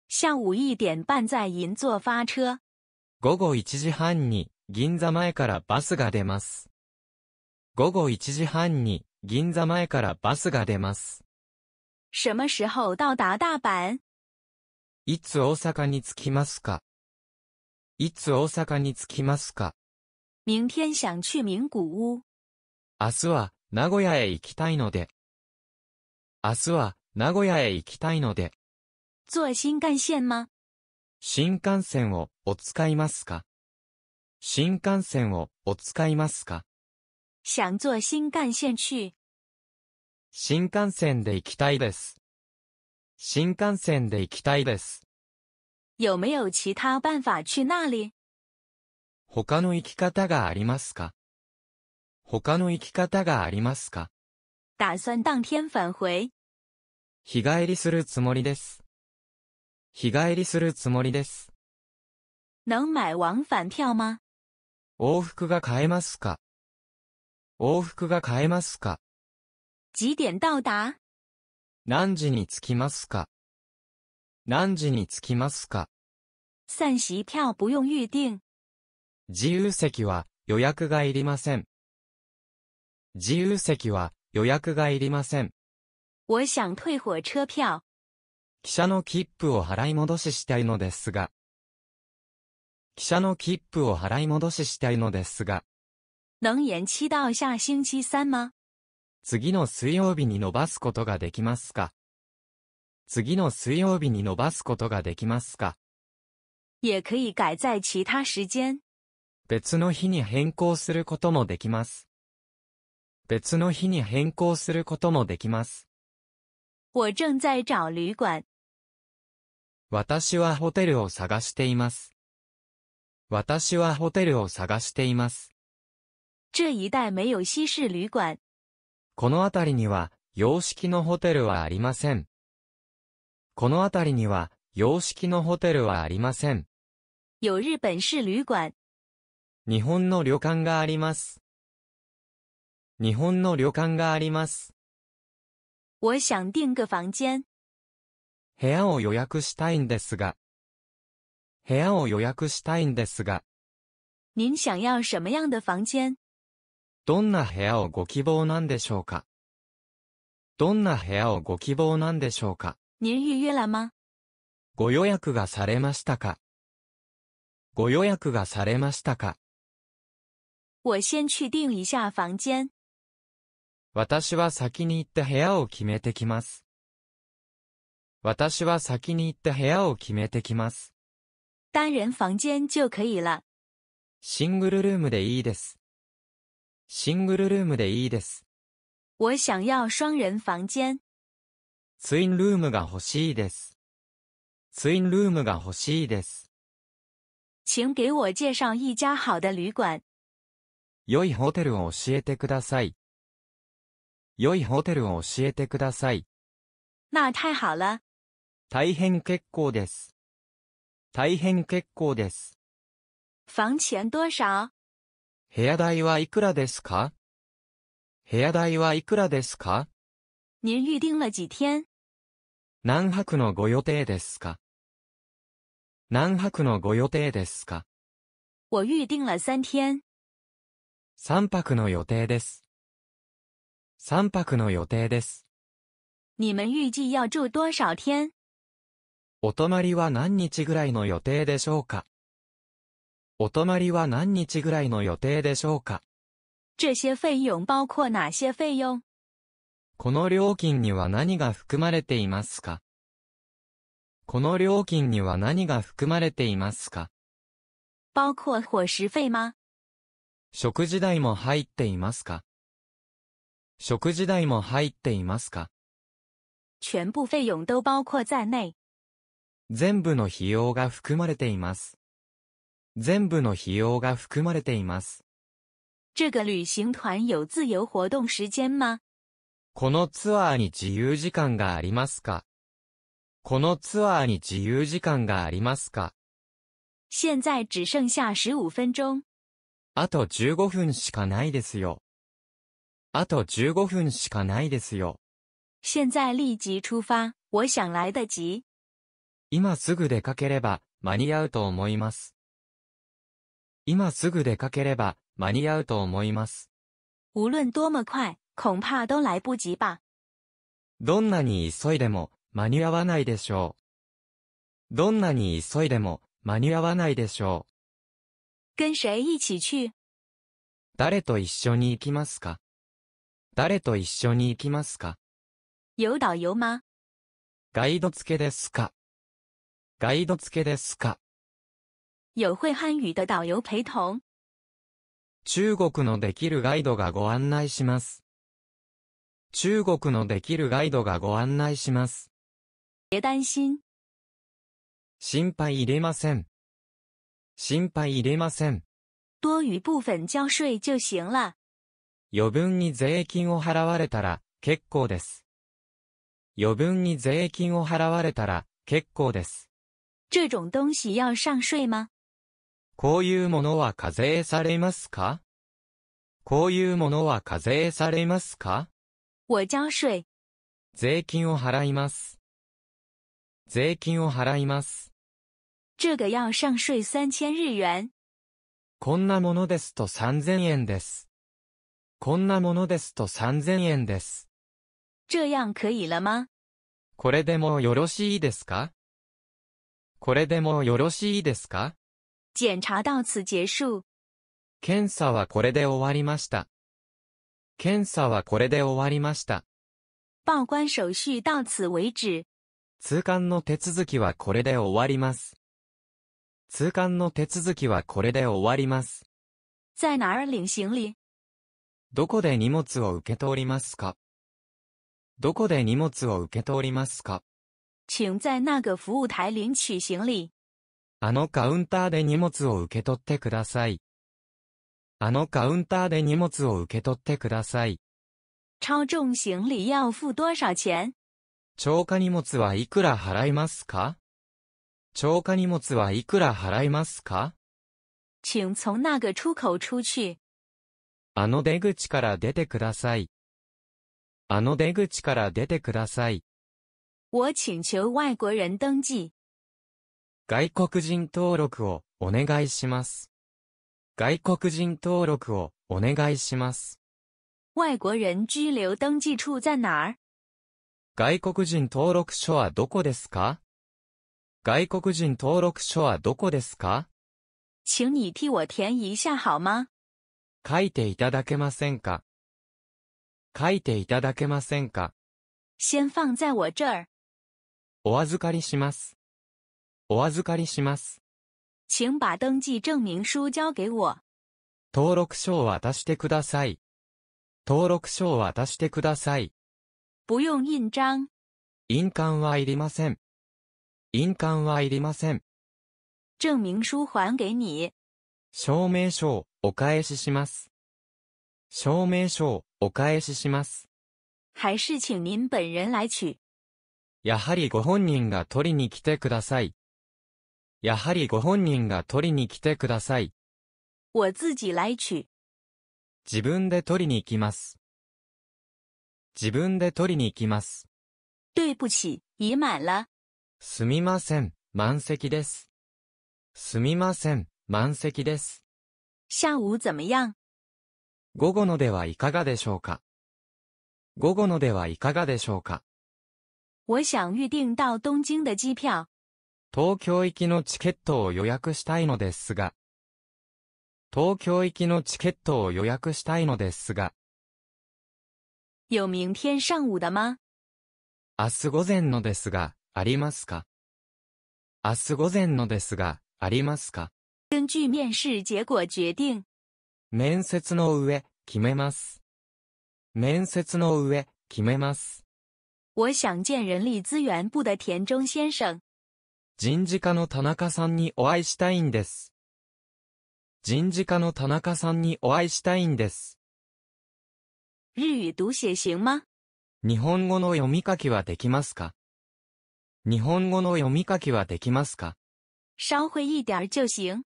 [SPEAKER 1] 下午一点半在银座发车。
[SPEAKER 2] 午後1時半に銀座前からバスが出ます。午後1時半に銀座前からバスが出ます。
[SPEAKER 1] 什么时候到达大阪
[SPEAKER 2] いつ大阪に着きますかいつ大阪に着きますか
[SPEAKER 1] 明天想去名古屋。
[SPEAKER 2] 明日は名古屋へ行きたいので。明日は名古屋へ行きたいので。
[SPEAKER 1] 坐新幹線吗
[SPEAKER 2] 新幹線をお使いますか新幹線をお使いますか
[SPEAKER 1] 想坐新幹線去。
[SPEAKER 2] 新幹線で行きたいです。新幹線で行きたいです。
[SPEAKER 1] 有没有其他办法去那里
[SPEAKER 2] 他の行き方がありますか他の行き方がありますか
[SPEAKER 1] 打算当天返回。
[SPEAKER 2] 日帰りするつもりです。日帰りするつもりです。
[SPEAKER 1] 能買往返票吗
[SPEAKER 2] 往復が買えますか往復が買えますか
[SPEAKER 1] 几点到达
[SPEAKER 2] 何時に着きますか何時に着きますか
[SPEAKER 1] 散席票不用预定。
[SPEAKER 2] 自由席は予約がいりません。自由席は予約がいりません。
[SPEAKER 1] 我想退火车票。
[SPEAKER 2] 汽車の切符を払い戻ししたいのですが、汽車の切符を払い戻ししたいのですが、
[SPEAKER 1] 能延期到下星期三吗
[SPEAKER 2] 次の水曜日に伸ばすことができますか次の水曜日に伸ばすことができますか
[SPEAKER 1] 也可以改在其他时间。
[SPEAKER 2] 別の日に変更することもできます。別の日に変更することもできます。
[SPEAKER 1] 我正在找旅館。
[SPEAKER 2] 私はホテルを探しています。私はホテルを探しています。
[SPEAKER 1] 这一带没有西式旅館。
[SPEAKER 2] この辺りには、洋式のホテルはありません。この辺りには、洋式のホテルはありません。
[SPEAKER 1] 有日本式旅館。
[SPEAKER 2] 日本の旅館があります。日本の旅館があります。
[SPEAKER 1] 我想订个房间。
[SPEAKER 2] 部屋を予約したいんですが。部屋を予約したいんですが。
[SPEAKER 1] 您想要什么样的房间
[SPEAKER 2] どんな部屋をご希望なんでしょうかどんな部屋をご希望なんでしょうか
[SPEAKER 1] 您预约了吗
[SPEAKER 2] ご予約がされましたかご予約がされましたか
[SPEAKER 1] 我先去订一下房间。
[SPEAKER 2] 私は先に行って部屋を決めてきます。私は先に行って部屋を決めてきます。
[SPEAKER 1] 单人房间就可以了。
[SPEAKER 2] シングルルームでいいです。シングルルームでいいです。
[SPEAKER 1] 我想要双人房间。
[SPEAKER 2] ツインルームが欲しいです。ツインルームが欲しいです。
[SPEAKER 1] 请给我介绍一家好的旅館。
[SPEAKER 2] 良いホテルを教えてください。良いホテルを教えてください。
[SPEAKER 1] 那太好了。
[SPEAKER 2] 大変結構です。大変結構です。
[SPEAKER 1] 房钱多少
[SPEAKER 2] 部屋代はいくらですか部屋代はいくらですか
[SPEAKER 1] 您预定了几天
[SPEAKER 2] 何泊のご予定ですか何泊のご予定ですか
[SPEAKER 1] 我预定了三天。
[SPEAKER 2] 三泊の予定です。三泊の予定です。
[SPEAKER 1] 你们预计要住多少天
[SPEAKER 2] お泊まりは何日ぐらいの予定でしょうかお泊まりは何日ぐらいの予定でしょうか
[SPEAKER 1] 这些费用包括哪些费用
[SPEAKER 2] この料金には何が含まれていますかこの料金には何が含まれていますか
[SPEAKER 1] 包括伙食吗
[SPEAKER 2] 食事代も入っていますか食事代も入っていますか
[SPEAKER 1] 全部费用都包括在内。
[SPEAKER 2] 全部の費用が含まれています。全部の費用が含まれています。
[SPEAKER 1] 这个旅行团有自由活吗
[SPEAKER 2] このツアーに自由時間がありますかこのツアーに自由時間がありますか
[SPEAKER 1] 現在只剩下15分钟。
[SPEAKER 2] あと15分しかないですよ。あと15分しかないですよ。
[SPEAKER 1] 現在立即出发。我想来得及。
[SPEAKER 2] 今すぐ出かければ間に合うと思います。今すぐ出かければ間に合うと思います。
[SPEAKER 1] 無論多么快、恐怕都来不及吧。
[SPEAKER 2] どんなに急いでも間に合わないでしょう。どんなに急いでも間に合わないでしょ
[SPEAKER 1] う。跟谁一起去
[SPEAKER 2] 誰と一緒に行きますか誰と一緒に行きますか
[SPEAKER 1] 有导游吗
[SPEAKER 2] ガイド付けですかガイド付けですか
[SPEAKER 1] 有会汉语的导游陪同。
[SPEAKER 2] 中国のできるガイドがご案内します。中国のできるガイドがご案内します。
[SPEAKER 1] 別担心。
[SPEAKER 2] 心配いれません。心配いれません。多余
[SPEAKER 1] 部分交税就行了。
[SPEAKER 2] 余分に税金を払われたら結構です。余分に税金を払われたら結構です。
[SPEAKER 1] 这种东西要上税吗
[SPEAKER 2] こういうものは課税されますかこういうものは課税されますか
[SPEAKER 1] 我交税。
[SPEAKER 2] 税金を払います。税金を払います。
[SPEAKER 1] 这个要上税三千日元。
[SPEAKER 2] こんなものですと3000円です。こんなものですと3000円です。
[SPEAKER 1] 这样可以了吗
[SPEAKER 2] これでもよろしいですかこれでもよろしいですか
[SPEAKER 1] 检查到此结束。
[SPEAKER 2] 検査はこれで終わりました。検査はこれで終わりました。
[SPEAKER 1] 报关手续到此为止。
[SPEAKER 2] 通関の手続きはこれで終わります。通関の手続きはこれで終わります。
[SPEAKER 1] 在哪儿领行李
[SPEAKER 2] どこで荷物を受け取りますかどこで荷物を受け取りますか
[SPEAKER 1] 请在那个服务台领取行李。
[SPEAKER 2] あのカウンターで荷物を受け取ってください。あのカウンターで荷物を受け取ってください。
[SPEAKER 1] 超重行李要付多少钱
[SPEAKER 2] 超過荷物はいくら払いますか超過荷物はいくら払いますか
[SPEAKER 1] 请从那个出口出去。
[SPEAKER 2] あの出口から出てください。あの出口から出てください。
[SPEAKER 1] 我请求外国人登记。
[SPEAKER 2] 外国人登録をお願いします。外国人登録をお願いします。
[SPEAKER 1] 外国人居留登记处在哪儿
[SPEAKER 2] 外国人登録書はどこですか外国人登録書はどこですか
[SPEAKER 1] 请你替我填一下好吗
[SPEAKER 2] 書いていただけませんか書いていただけませんか
[SPEAKER 1] 先放在我这儿。
[SPEAKER 2] お預かりします。お預かりします。
[SPEAKER 1] 请把登记证明书交给我。
[SPEAKER 2] 登録書を渡してください。登録書を渡してください。
[SPEAKER 1] 不用印章。
[SPEAKER 2] 印鑑はいりません。印鑑はいりません。
[SPEAKER 1] 证明書还给你。
[SPEAKER 2] 証明書をお返しします。証明書をお返しします。
[SPEAKER 1] 还是请您本人来取。
[SPEAKER 2] やはりご本人が取りに来てください。やはりご本人が取りに来てください。
[SPEAKER 1] 我自己来取。
[SPEAKER 2] 自分で取りに行きます。自分で取りに行きます。
[SPEAKER 1] 对不起、已满了。
[SPEAKER 2] すみません、満席です。すみません、満席です。下午怎么样午後のではいかがでしょうか午後のではいかがでしょうか
[SPEAKER 1] 我想预到东京的机票。
[SPEAKER 2] 東京行きのチケットを予約したいのですが。東京行きのチケットを予約したいのですが。
[SPEAKER 1] 有明天上午的吗
[SPEAKER 2] 明日午前のですが、ありますか明日午前のですが、ありますか
[SPEAKER 1] 根据面结果决定。
[SPEAKER 2] 面接の上、決めます。面接の上、決めます。
[SPEAKER 1] 我想见人力资源部的田中先生。
[SPEAKER 2] 人事課の田中さんにお会いしたいんです。人事課の田中さんにお会いしたいんです。
[SPEAKER 1] 日语读写行吗
[SPEAKER 2] 日本語の読み書きはできますか日本語の読み書きはできますか
[SPEAKER 1] 稍微一点就行。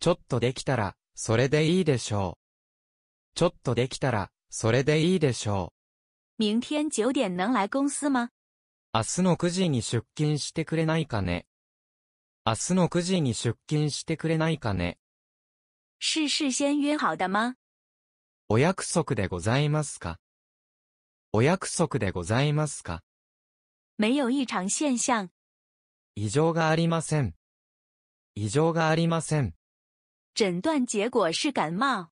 [SPEAKER 2] ちょっとできたら、それでいいでしょう。ちょっとできたら、それでいいでしょう。
[SPEAKER 1] 明天九点能来公司吗？
[SPEAKER 2] 明日の九時に出勤してくれないかね。明日の九時に出勤してくれないかね。
[SPEAKER 1] 是事先约好的吗？
[SPEAKER 2] お約束でございますか。お約束でございますか。
[SPEAKER 1] 没有异常现象。
[SPEAKER 2] 異常がありません。異常がありません。
[SPEAKER 1] 诊断结果是感冒。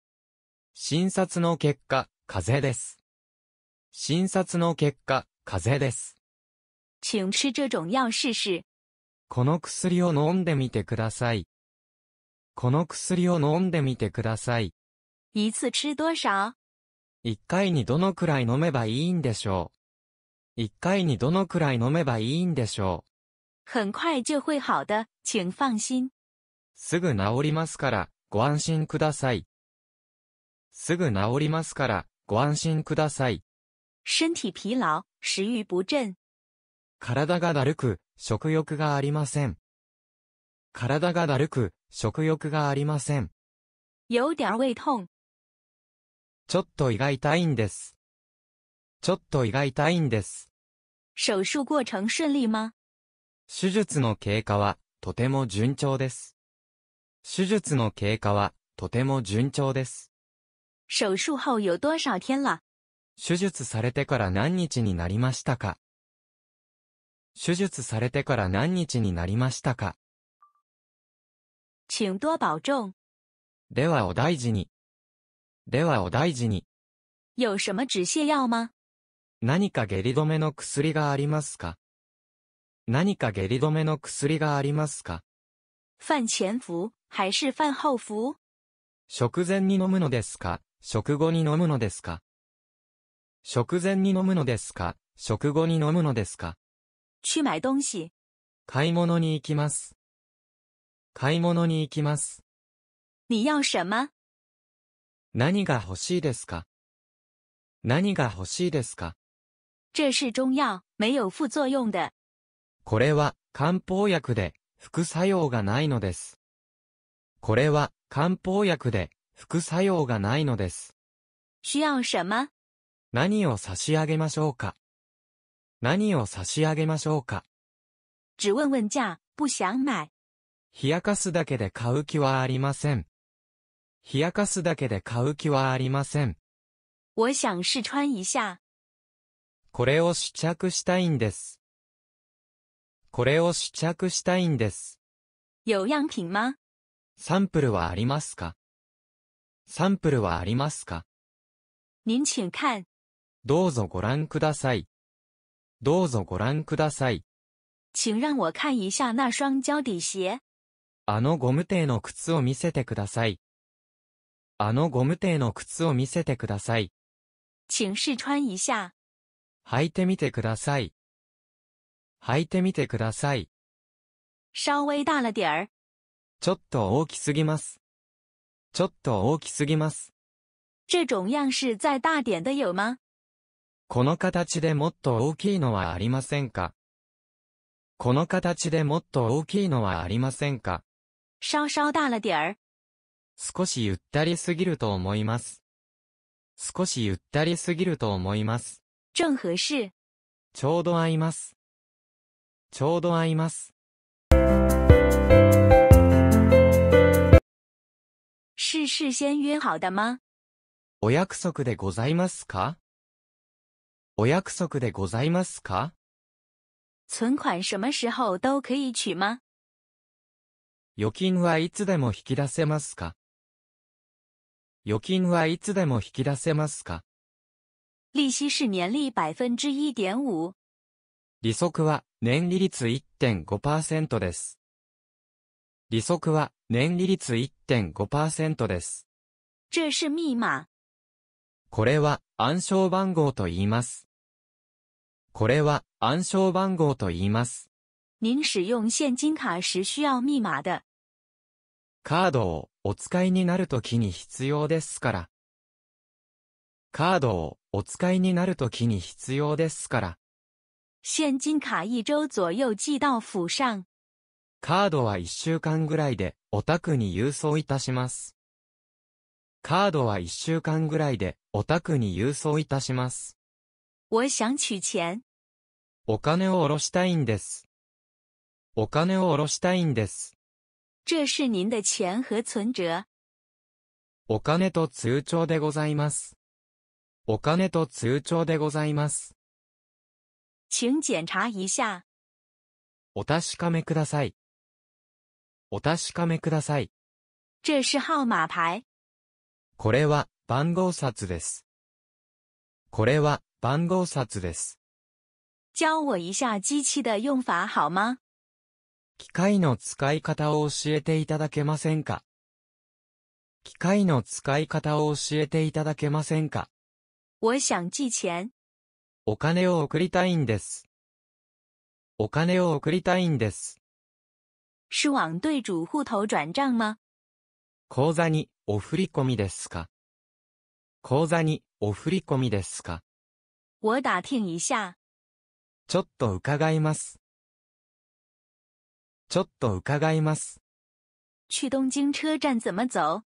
[SPEAKER 2] 診察の結果、風邪です。診察の結果、風邪です。
[SPEAKER 1] 请吃这种药试试。
[SPEAKER 2] この薬を飲んでみてください。この薬を飲んでみてください。
[SPEAKER 1] 一次吃多少
[SPEAKER 2] 一回にどのくらい飲めばいいんでしょう。一回にどのくらい飲めばいいんでしょ
[SPEAKER 1] う。很快就会好的、请放心。
[SPEAKER 2] すぐ治りますから、ご安心ください。すぐ治りますから、ご安心ください。身体疲劳、食欲不振。体がだるく、食欲がありません。体がだるく、食欲がありません。
[SPEAKER 1] 有点胃痛。
[SPEAKER 2] ちょっと胃が痛いんです。ちょっと胃が痛いんです。
[SPEAKER 1] 手術過程利吗
[SPEAKER 2] 手術の経過は、とても順調です。手術の経過は、とても順調です。
[SPEAKER 1] 手術後有多少天了
[SPEAKER 2] 手術されてから何日になりましたか手術されてから何日になりましたか
[SPEAKER 1] 请多保重。
[SPEAKER 2] ではお大事に。ではお大事に。
[SPEAKER 1] 有什么止泻药吗
[SPEAKER 2] 何か下痢止めの薬がありますか何か下痢止めの薬がありますか
[SPEAKER 1] 饭前服、还是饭后服
[SPEAKER 2] 食前に飲むのですか食後に飲むのですか食前に飲むのですか食後に飲むのですか
[SPEAKER 1] 去買東西。
[SPEAKER 2] 買い物に行きます。買い物に行きます。
[SPEAKER 1] 你要什么
[SPEAKER 2] 何が欲しいですか何が欲しいですか
[SPEAKER 1] 这是中药、没有副作用的。
[SPEAKER 2] これは漢方薬で副作用がないのです。これは漢方薬で副作用がないのです。
[SPEAKER 1] 需要什么
[SPEAKER 2] 何を差し上げましょうか何を差し上げましょうか只問問价、不想買。冷やかすだけで買う気はありません。冷やかすだけで買う気はありません。
[SPEAKER 1] 我想試穿一下。
[SPEAKER 2] これを試着したいんです。これを試着したいんです。
[SPEAKER 1] 有样品吗
[SPEAKER 2] サンプルはありますかサンプルはありますか
[SPEAKER 1] 您请看。
[SPEAKER 2] どうぞご覧ください。どうぞご覧ください。
[SPEAKER 1] 请让我看一下那双胶底鞋。
[SPEAKER 2] あのゴムテの靴を見せてください。あのゴムテの靴を見せてください。请试
[SPEAKER 1] 穿一下。
[SPEAKER 2] 履いてみてください。履いてみてください。稍微大了点儿。ちょっと大きすぎます。ちょっと大きすぎます。
[SPEAKER 1] 这种样式再大点的有吗
[SPEAKER 2] この形でもっと大きいのはありませんかこの形でもっと大きいのはありませんか稍稍大了点儿。少しゆったりすぎると思います。少しゆったりすぎると思います。正合适。ちょうど合います。ちょうど合います。
[SPEAKER 1] 是事先约好的吗
[SPEAKER 2] お約束でございますかお約束でございますか
[SPEAKER 1] 存款什么时候都可以取吗
[SPEAKER 2] 預金はいつでも引き出せますか預金はいつでも引き出せますか
[SPEAKER 1] 利息是年利百分之一点五。
[SPEAKER 2] 利息は年利率1.5%です。利息は年利率1.5%です。
[SPEAKER 1] 这是密码。
[SPEAKER 2] これは暗証番号と言います。これは暗証番号と言います。
[SPEAKER 1] 您使用現金卡時需要密码的。
[SPEAKER 2] カードをお使いになるときに必要ですから。カードをお使いになるときに必要ですから。
[SPEAKER 1] 現金卡一周左右寄到府上。
[SPEAKER 2] カードは一週間ぐらいでお宅に郵送いたします。カードは一週間ぐらいでお宅に郵送いたします。
[SPEAKER 1] 我想取钱。
[SPEAKER 2] お金を下ろしたいんです。お金を下ろしたいんです。
[SPEAKER 1] 这是您的钱和存折。
[SPEAKER 2] お金と通帳でございます。お金と通帳でございます。请检查一下。お確かめください。お確かめください。
[SPEAKER 1] 这是号码牌。
[SPEAKER 2] これは番号札です。これは番号札です。
[SPEAKER 1] 教我一下机器的用法好吗
[SPEAKER 2] 機械の使い方を教えていただけませんか機械の使い方を教えていただけませんか我想寄钱。お金を送りたいんです。お金を送りたいんです。
[SPEAKER 1] 是往对主户头转账吗
[SPEAKER 2] 口座にお振り込みですか口座にお振り込みですか
[SPEAKER 1] 我打听一下。
[SPEAKER 2] ちょっと伺います。ちょっと伺います。
[SPEAKER 1] 去東京车站怎么走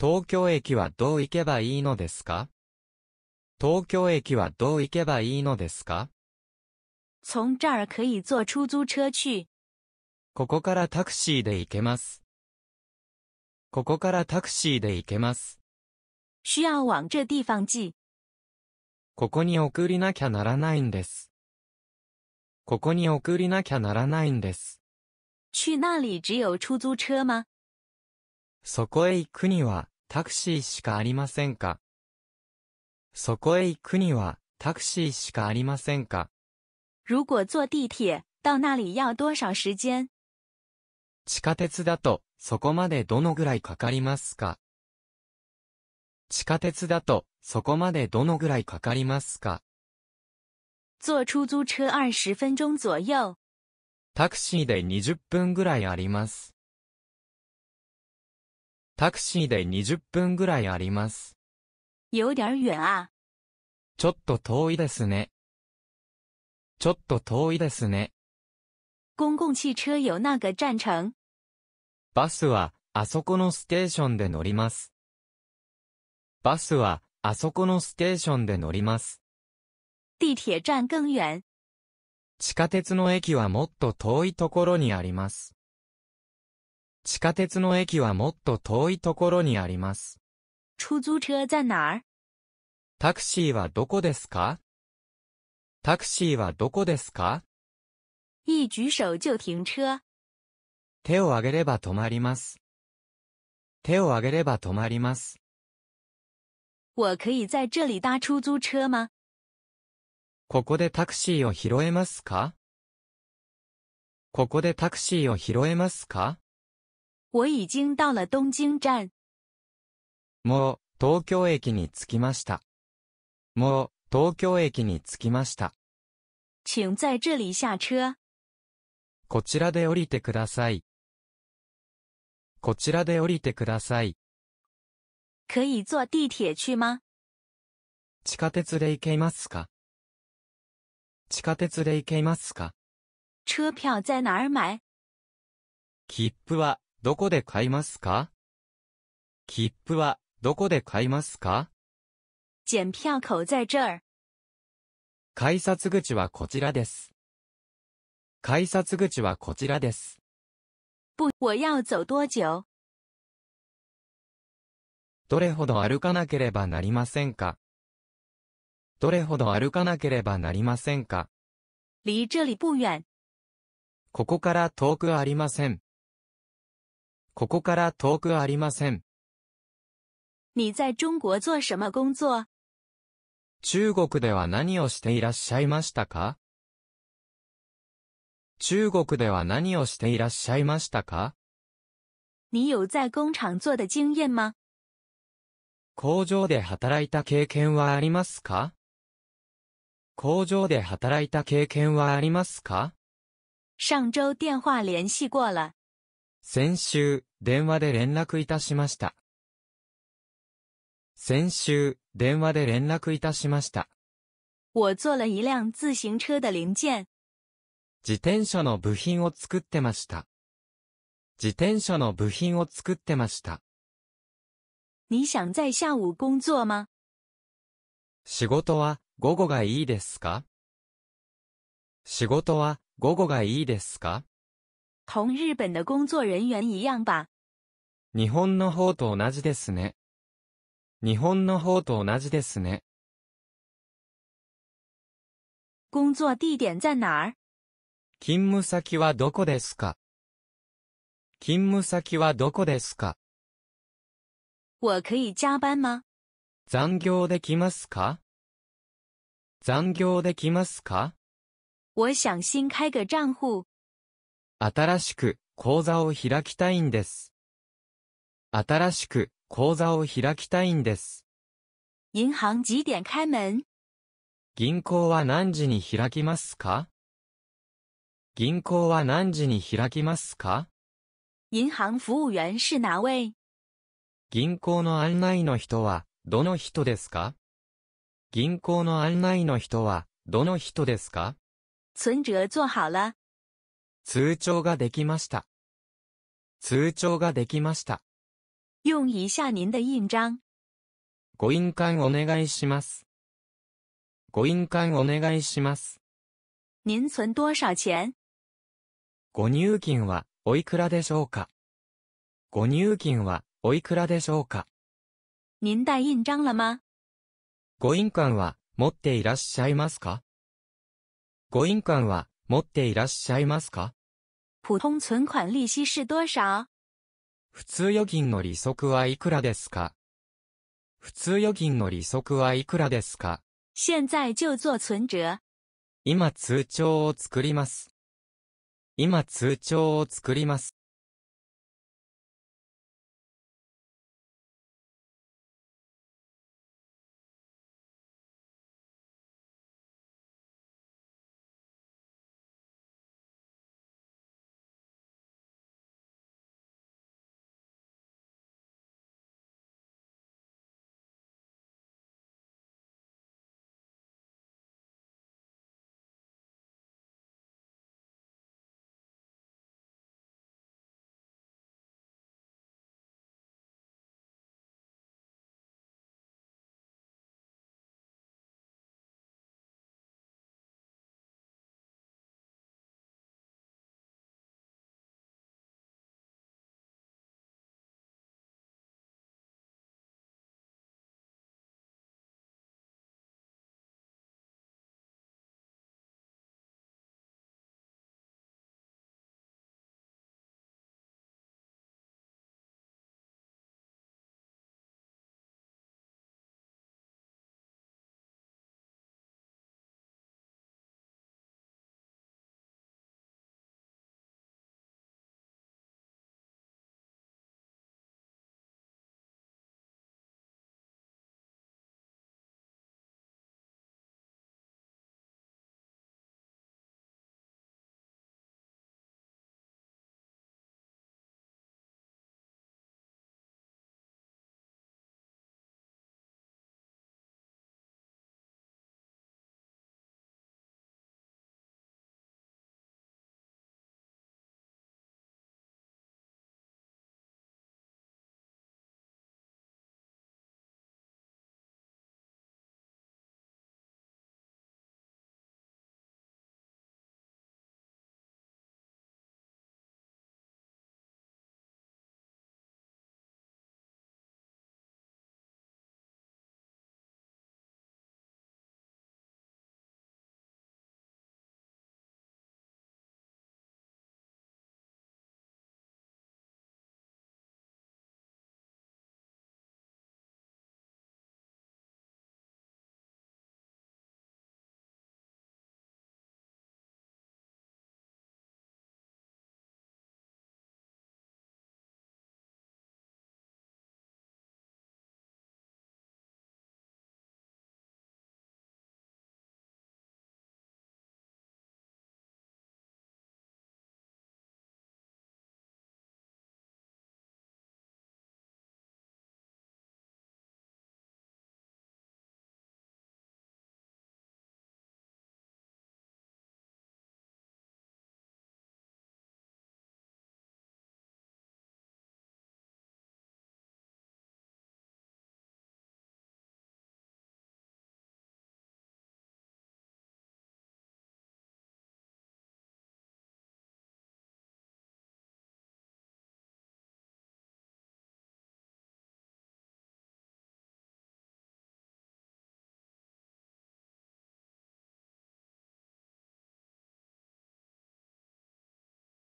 [SPEAKER 2] 東京駅はどう行けばいいのですか東京駅はどう行けばいいのですか
[SPEAKER 1] 从这儿可以坐出租车去。
[SPEAKER 2] ここからタクシーで行けます。ここからタクシーで行けます。
[SPEAKER 1] 需要往这地方寄。
[SPEAKER 2] ここに送りなきゃならないんです。ここに送りなきゃならないんです。
[SPEAKER 1] 去那里只有出租车吗
[SPEAKER 2] そこへ行くにはタクシーしかありませんかそこへ行くにはタクシーしかありませんか
[SPEAKER 1] 如果坐地铁、到那里要多少时间
[SPEAKER 2] 地下鉄だと、そこまでどのぐらいかかりますか地下鉄だと、そこまでどのぐらいかかりますか
[SPEAKER 1] 坐出租車20分钟左右。
[SPEAKER 2] タクシーで20分ぐらいあります。タクシーで20分ぐらいあります。
[SPEAKER 1] 有点远啊。
[SPEAKER 2] ちょっと遠いですね。ちょっと遠いですね。
[SPEAKER 1] 公共汽車有那个站程。
[SPEAKER 2] バスは、あそこのステーションで乗ります。バスは、あそこのステーションで乗ります。
[SPEAKER 1] 地铁站更遠。
[SPEAKER 2] 地下鉄の駅はもっと遠いところにあります。地下鉄の駅はもっと遠いところにあります。
[SPEAKER 1] 出租車在哪
[SPEAKER 2] タクシーはどこですかタクシーはどこですか
[SPEAKER 1] 一举手就停車。
[SPEAKER 2] 手を挙げれば止まります。手を挙げれば止まります。
[SPEAKER 1] 我可以在这里搭出租车吗
[SPEAKER 2] ここでタクシーを拾えますかここでタクシーを拾えますか
[SPEAKER 1] 我已经到了东京站。
[SPEAKER 2] もう、東京駅に着きました。もう、東京駅に着きました。
[SPEAKER 1] 请在这里下车。
[SPEAKER 2] こちらで降りてください。こちらで降りてください。可以坐地铁去吗地下鉄で行けますか地下鉄で行けますか
[SPEAKER 1] 车票在哪儿买
[SPEAKER 2] 切符はどこで買いますか切符はどこで買いますか
[SPEAKER 1] 检票口在这儿。
[SPEAKER 2] 改札口はこちらです。改札口はこちらです。
[SPEAKER 1] 不、我要走多久
[SPEAKER 2] どれほど歩かなければなりませんかどれほど歩かなければなりませんか離这里不远。ここから遠くありません。ここから遠くありません。
[SPEAKER 1] 你在中国做什么工作
[SPEAKER 2] 中国では何をしていらっしゃいましたか中国では何をしていらっしゃいましたか
[SPEAKER 1] 你有在工厂做的经验吗
[SPEAKER 2] 工場で働いた経験はありますか工場で働いた経験はありますか
[SPEAKER 1] 上周電話联系过了。
[SPEAKER 2] 先週、電話で連絡いたしました。先週、電話で連絡いたしました。
[SPEAKER 1] 我做了一辆自行车的零件。
[SPEAKER 2] 自転車の部品を作ってました。自転車の部品を作ってました。
[SPEAKER 1] 你想在下午工作吗
[SPEAKER 2] 仕事は午後がいいですか仕事は午後がいいですか
[SPEAKER 1] 同日本的工作人员一样吧
[SPEAKER 2] 日本の方と同じですね。日本の方と同じですね。
[SPEAKER 1] 工作地点在哪儿
[SPEAKER 2] 勤務先はどこですか勤務先はどこですか
[SPEAKER 1] 我可以加班吗
[SPEAKER 2] 残業できますか残業できますか
[SPEAKER 1] 我想新開个账户。
[SPEAKER 2] 新しく口座を開きたいんです。新しく口座を開きたいんです。
[SPEAKER 1] 銀行几点開門
[SPEAKER 2] 銀行は何時に開きますか銀行は何時に開きますか
[SPEAKER 1] 銀行服務員是哪位
[SPEAKER 2] 銀行の案内の人は、どの人ですか銀行の案内の人は、どの人ですか
[SPEAKER 1] 存折做好了。
[SPEAKER 2] 通帳ができました。通帳ができました。
[SPEAKER 1] 用一下您的印章。
[SPEAKER 2] ご印鑑お願いします。ご印鑑お願いします。
[SPEAKER 1] 您存多少钱
[SPEAKER 2] ご入金はおいくらでしょうかご入金はおいくらでしょうか
[SPEAKER 1] 您带印章了吗
[SPEAKER 2] ご印鑑は持っていらっしゃいますかご印鑑は持っていらっしゃいますか
[SPEAKER 1] 普通存款利息是多少
[SPEAKER 2] 普通預金の利息はいくらですか普通預金の利息はいくらですか
[SPEAKER 1] 现在就做存折。
[SPEAKER 2] 今通帳を作ります。今通帳を作ります。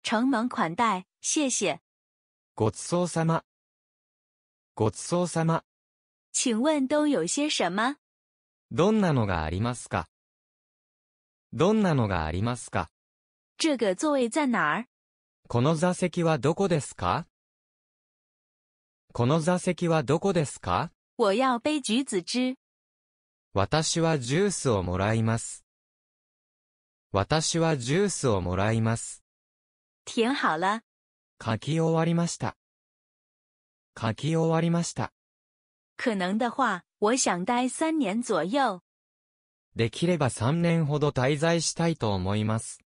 [SPEAKER 1] 承蒙款待，谢谢。
[SPEAKER 2] ごちそうさま。ごちそうさま。
[SPEAKER 1] 请问都有些什么？
[SPEAKER 2] どんなのがありますかどんなのがありますか
[SPEAKER 1] 这个座位在哪儿
[SPEAKER 2] この座席はどこですかこの座席はどこですか
[SPEAKER 1] 我要杯橘子汁。
[SPEAKER 2] 私はジュースをもらいます。私はジュースをもらいます。
[SPEAKER 1] 填好了。
[SPEAKER 2] 書き終わりました。書き終わりました。
[SPEAKER 1] 可能的话、我想待年左右。
[SPEAKER 2] できれば3年ほど滞在したいと思います。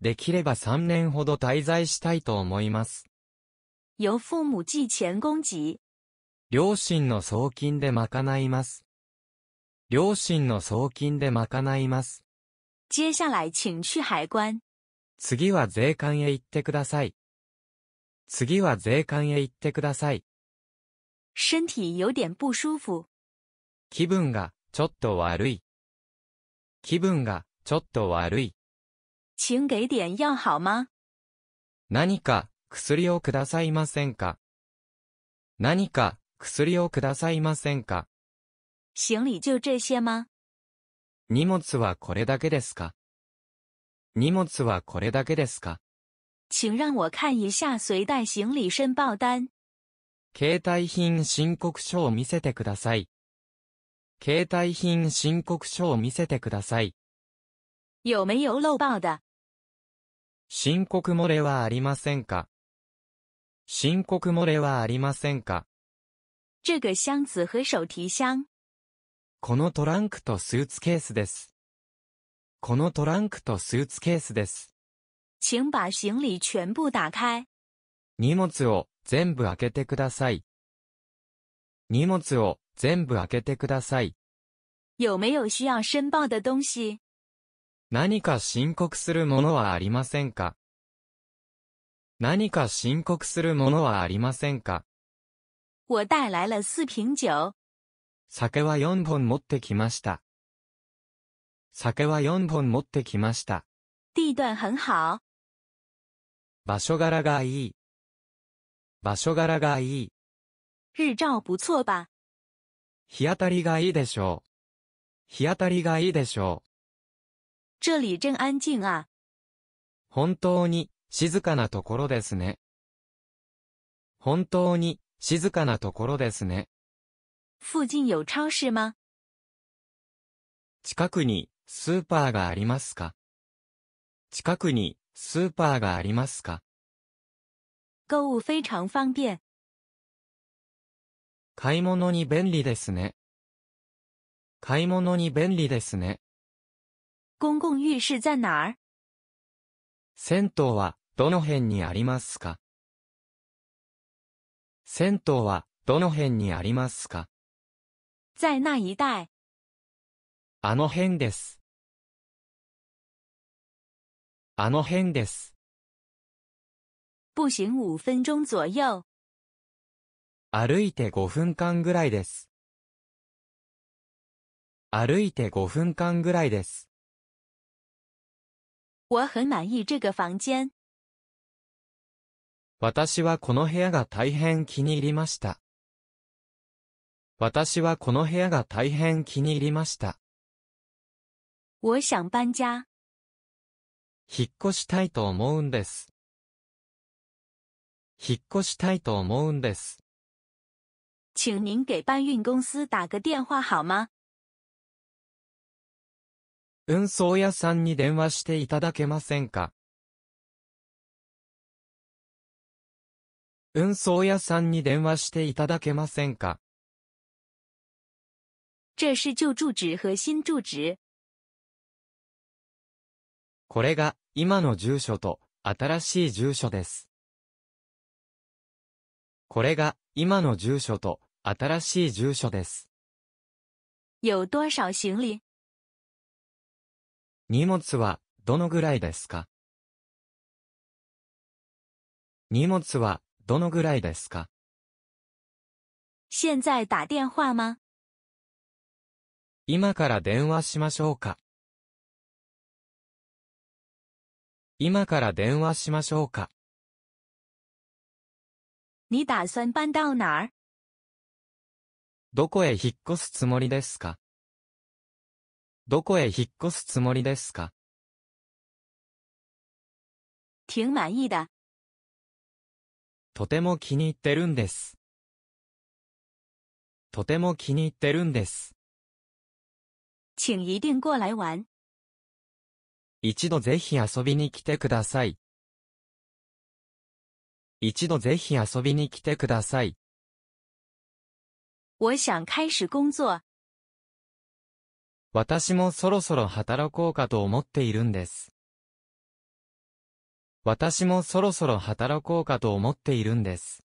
[SPEAKER 2] できれば3年ほど滞在したいと思います。
[SPEAKER 1] 由父母寄供給。
[SPEAKER 2] 両親の送金で賄います。両親の送金で賄います。
[SPEAKER 1] 接下来请去海关。
[SPEAKER 2] 次は税関へ行ってください。次は税関へ行ってください。身体有点不舒服。気分がちょっと悪い。気分がちょっと悪い。
[SPEAKER 1] 请给点药好吗
[SPEAKER 2] 何か薬をくださいませんか何か薬をくださいませんか
[SPEAKER 1] 行李就这些吗
[SPEAKER 2] 荷物はこれだけですか荷物はこれだけですか
[SPEAKER 1] 请让我看一下随带行李申报单。
[SPEAKER 2] 携帯品申告書を見せてください。携帯品申告書を見せてください。
[SPEAKER 1] 有没有漏报的
[SPEAKER 2] 申告漏れはありませんか申告漏れはありませんか
[SPEAKER 1] 这个箱子和手提箱。
[SPEAKER 2] このトランクとスーツケースです。このトランクとスーツケースです。
[SPEAKER 1] 请把行李全部打開。
[SPEAKER 2] 荷物を全部開けてください。荷物を全部開けてください。
[SPEAKER 1] 有没有需要申報的东西
[SPEAKER 2] 何か申告するものはありませんか何か申告するものはありませんか
[SPEAKER 1] 我带来了四瓶酒。
[SPEAKER 2] 酒は4本持ってきました。酒は4本持ってきました。
[SPEAKER 1] 地段很好。
[SPEAKER 2] 場所柄がいい。場所柄がいい。
[SPEAKER 1] 日照不错吧。
[SPEAKER 2] 日当たりがいいでしょう。日当たりがいいでしょう。
[SPEAKER 1] 这里真安静啊。
[SPEAKER 2] 本当に静かなところですね。本当に静かなところですね。
[SPEAKER 1] 附近有超市吗
[SPEAKER 2] 近くにスーパーがありますか近くにスーパーがありますか
[SPEAKER 1] 购物非常方便。
[SPEAKER 2] 買い物に便利ですね。買い物に便利ですね。
[SPEAKER 1] 公共浴室在哪儿
[SPEAKER 2] 銭湯はどの辺にありますか銭湯はどの辺にありますか在那一带。あの辺です。あの辺です。
[SPEAKER 1] 步行5分钟左右。
[SPEAKER 2] 歩いて5分間ぐらいです。歩いて5分間ぐらいです。
[SPEAKER 1] 我很满意这个房间。
[SPEAKER 2] 私はこの部屋が大変気に入りました。私はこの部屋が大変気に入りました。
[SPEAKER 1] 我想搬家。
[SPEAKER 2] 引っ越したいと思うんです。引っ越したいと思うんです。
[SPEAKER 1] 请您给搬运公司打个电话好吗
[SPEAKER 2] 運送屋さんに電話していただけませんか運送屋さんに電話していただけませんか
[SPEAKER 1] 这是旧住址和新住址。
[SPEAKER 2] これが、今の住所と、新しい住所です。これが、今の住所と、新しい住所です。
[SPEAKER 1] 有多少行李
[SPEAKER 2] 荷物は、どのぐらいですか荷物は、どのぐらいですか
[SPEAKER 1] 現在打電話吗
[SPEAKER 2] 今から電話しましょうか今から電話しましょうか。
[SPEAKER 1] 你打算搬到哪儿
[SPEAKER 2] どこへ引っ越すつもりですかどこへ引っ越すつもりですか
[SPEAKER 1] 挺满意的。
[SPEAKER 2] とても気に入ってるんです。とても気に入ってるんです。
[SPEAKER 1] 请一定过来玩。
[SPEAKER 2] 一度ぜひ遊びに来てください。一度ぜひ遊びに来てください。
[SPEAKER 1] 我想開始工作。
[SPEAKER 2] 私もそろそろ働こうかと思っているんです。私もそろそろ働こうかと思っているんです。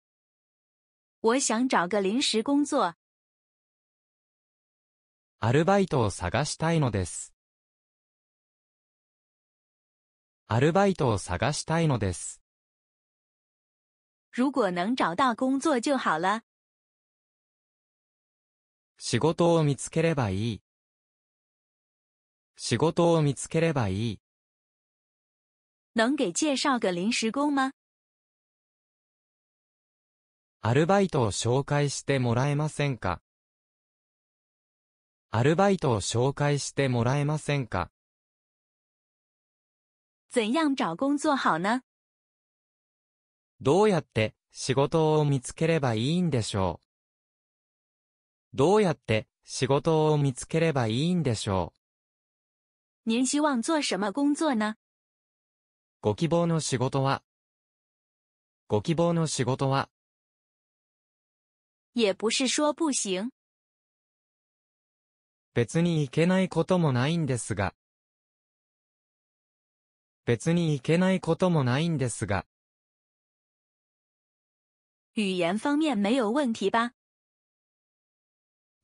[SPEAKER 1] 我想找个临时工作。
[SPEAKER 2] アルバイトを探したいのです。アルバイトを探したいのです。
[SPEAKER 1] 如果能找到工作就好了。
[SPEAKER 2] 仕事を見つければいい。仕事を見つければいい。
[SPEAKER 1] 能给介绍个临时工吗
[SPEAKER 2] アルバイトを紹介してもらえませんかアルバイトを紹介してもらえませんか
[SPEAKER 1] 怎样找工作好呢
[SPEAKER 2] どうやって仕事を見つければいいんでしょうどうやって仕事を見つければいいんでしょ
[SPEAKER 1] う您希望做什么工作呢
[SPEAKER 2] ご希望の仕事はご希望の仕事は
[SPEAKER 1] 也不是说不行
[SPEAKER 2] 別に行けないこともないんですが別に行けないこともないんですが。
[SPEAKER 1] 语言方面没有问题吧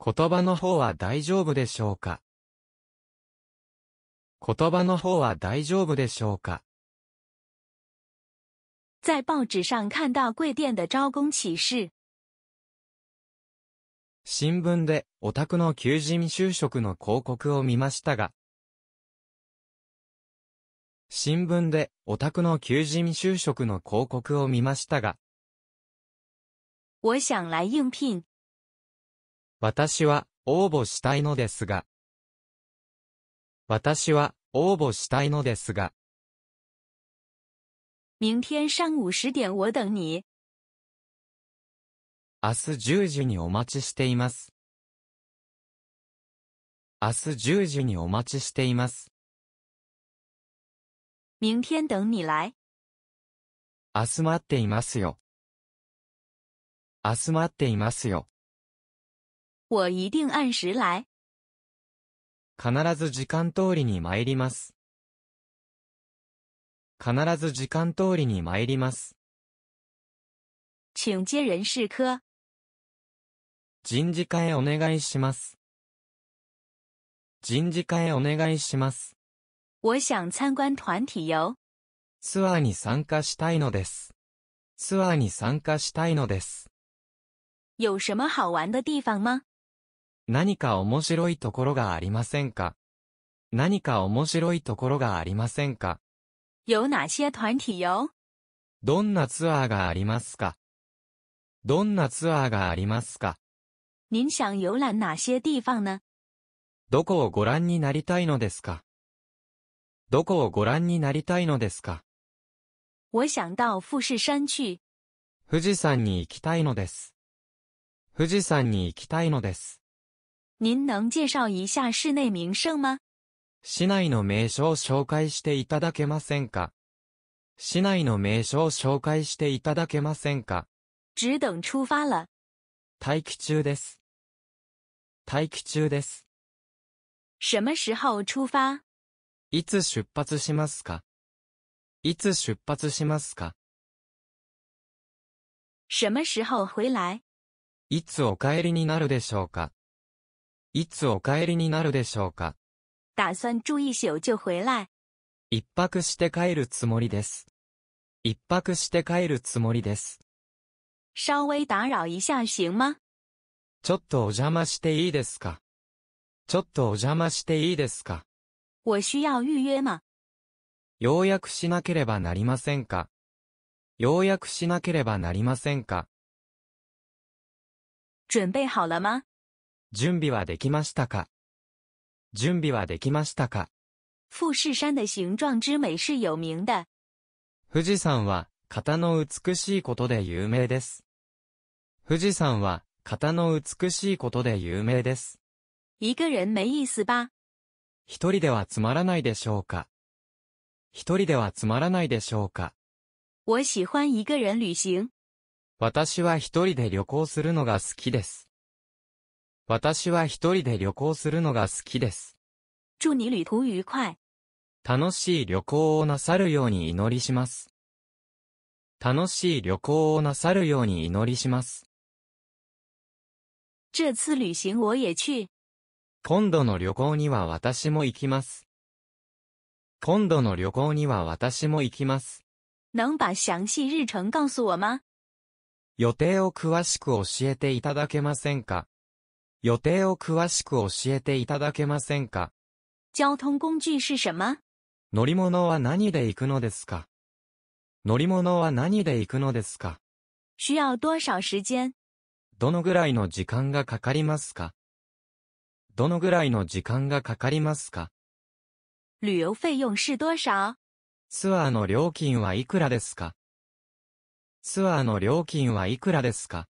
[SPEAKER 2] 言葉の方は大丈夫でしょうか言葉の方は大丈夫でしょうか
[SPEAKER 1] 在报纸上看到贵店的招工启事。
[SPEAKER 2] 新聞でオタクの求人就職の広告を見ましたが、新聞でオタクの求人就職の広告を見ましたが、私は応募したいのですが、私は応募したいのですが、
[SPEAKER 1] 明天上午十0点我等你。
[SPEAKER 2] 明日十時にお待ちしています。明日十時にお待ちしています。
[SPEAKER 1] 明天等你来。
[SPEAKER 2] 明日待っていますよ。明日待っていますよ。
[SPEAKER 1] 我一定按时来。
[SPEAKER 2] 必ず時間通りに参ります。必ず時間通りに参ります。
[SPEAKER 1] 请接人事科。
[SPEAKER 2] 人事課へお願いします。人事課へお願いします。
[SPEAKER 1] 我想参观团体游。
[SPEAKER 2] ツアーに参加したいのです。ツアーに参加したいのです。
[SPEAKER 1] 有什么好玩的地方吗
[SPEAKER 2] 何か面白いところがありませんか何か面白いところがありませんか
[SPEAKER 1] 有哪些团体游
[SPEAKER 2] どんなツアーがありますかどんなツアーがありますか
[SPEAKER 1] 您想游览哪些地方呢
[SPEAKER 2] どこをご覧になりたいのですかどこをご覧になりたいのですか
[SPEAKER 1] 我想到富士山去。
[SPEAKER 2] 富士山に行きたいのです。富士山に行きたいのです。
[SPEAKER 1] 您能介绍一下市内名胜吗
[SPEAKER 2] 市内の名所を紹介していただけませんか市内の名所を紹介していただけませんか
[SPEAKER 1] 只等出发了。
[SPEAKER 2] 待機中です。待機中です。
[SPEAKER 1] 什么时候出发
[SPEAKER 2] いつ出発しますかいつ出発しますか
[SPEAKER 1] 什么时候回来
[SPEAKER 2] いつお帰りになるでしょうかいつお帰りになるでしょうか
[SPEAKER 1] 打算住一宿
[SPEAKER 2] 就回来。一泊して帰るつもりです。一泊して帰るつもりです。
[SPEAKER 1] 稍微打扰一下行吗
[SPEAKER 2] ちょっとお邪魔していいですかちょっとお邪魔していいですか
[SPEAKER 1] 我需要预约吗
[SPEAKER 2] 要約しなければなりませんか要約しなければなりませんか準備好了吗準備はできましたか準備はできましたか
[SPEAKER 1] 富士山的形状之美是有名的。
[SPEAKER 2] 富士山は、型の美しいことで有名です。富士山は、型の美しいことで有名です。
[SPEAKER 1] 一个人没意思吧
[SPEAKER 2] 一人ではつまらないでしょうか。一人ではつまらないでしょうか。
[SPEAKER 1] 我喜欢一个人旅行。
[SPEAKER 2] 私は一人で旅行するのが好きです。私は一人で旅行するのが好きです。
[SPEAKER 1] 祝你旅途愉快。
[SPEAKER 2] 楽しい旅行をなさるように祈りします。楽しい旅行をなさるように祈りします。这
[SPEAKER 1] 次旅行我也去。
[SPEAKER 2] 今度の旅行には私も行きます。今度の旅行には私も行きます。
[SPEAKER 1] 能把详细日程告诉我吗
[SPEAKER 2] 予定を詳しく教えていただけませんか予定を詳しく教えていただけませんか
[SPEAKER 1] 交通工具是什么
[SPEAKER 2] 乗り物は何で行くのですか乗り物は何で行くのですか需要多少時間どのぐらいの時間がかかりますかどのぐらいの時間がかかりますか
[SPEAKER 1] 旅游费用是多少
[SPEAKER 2] ツアーの料金はいくらですかツアーの料金はいくらですか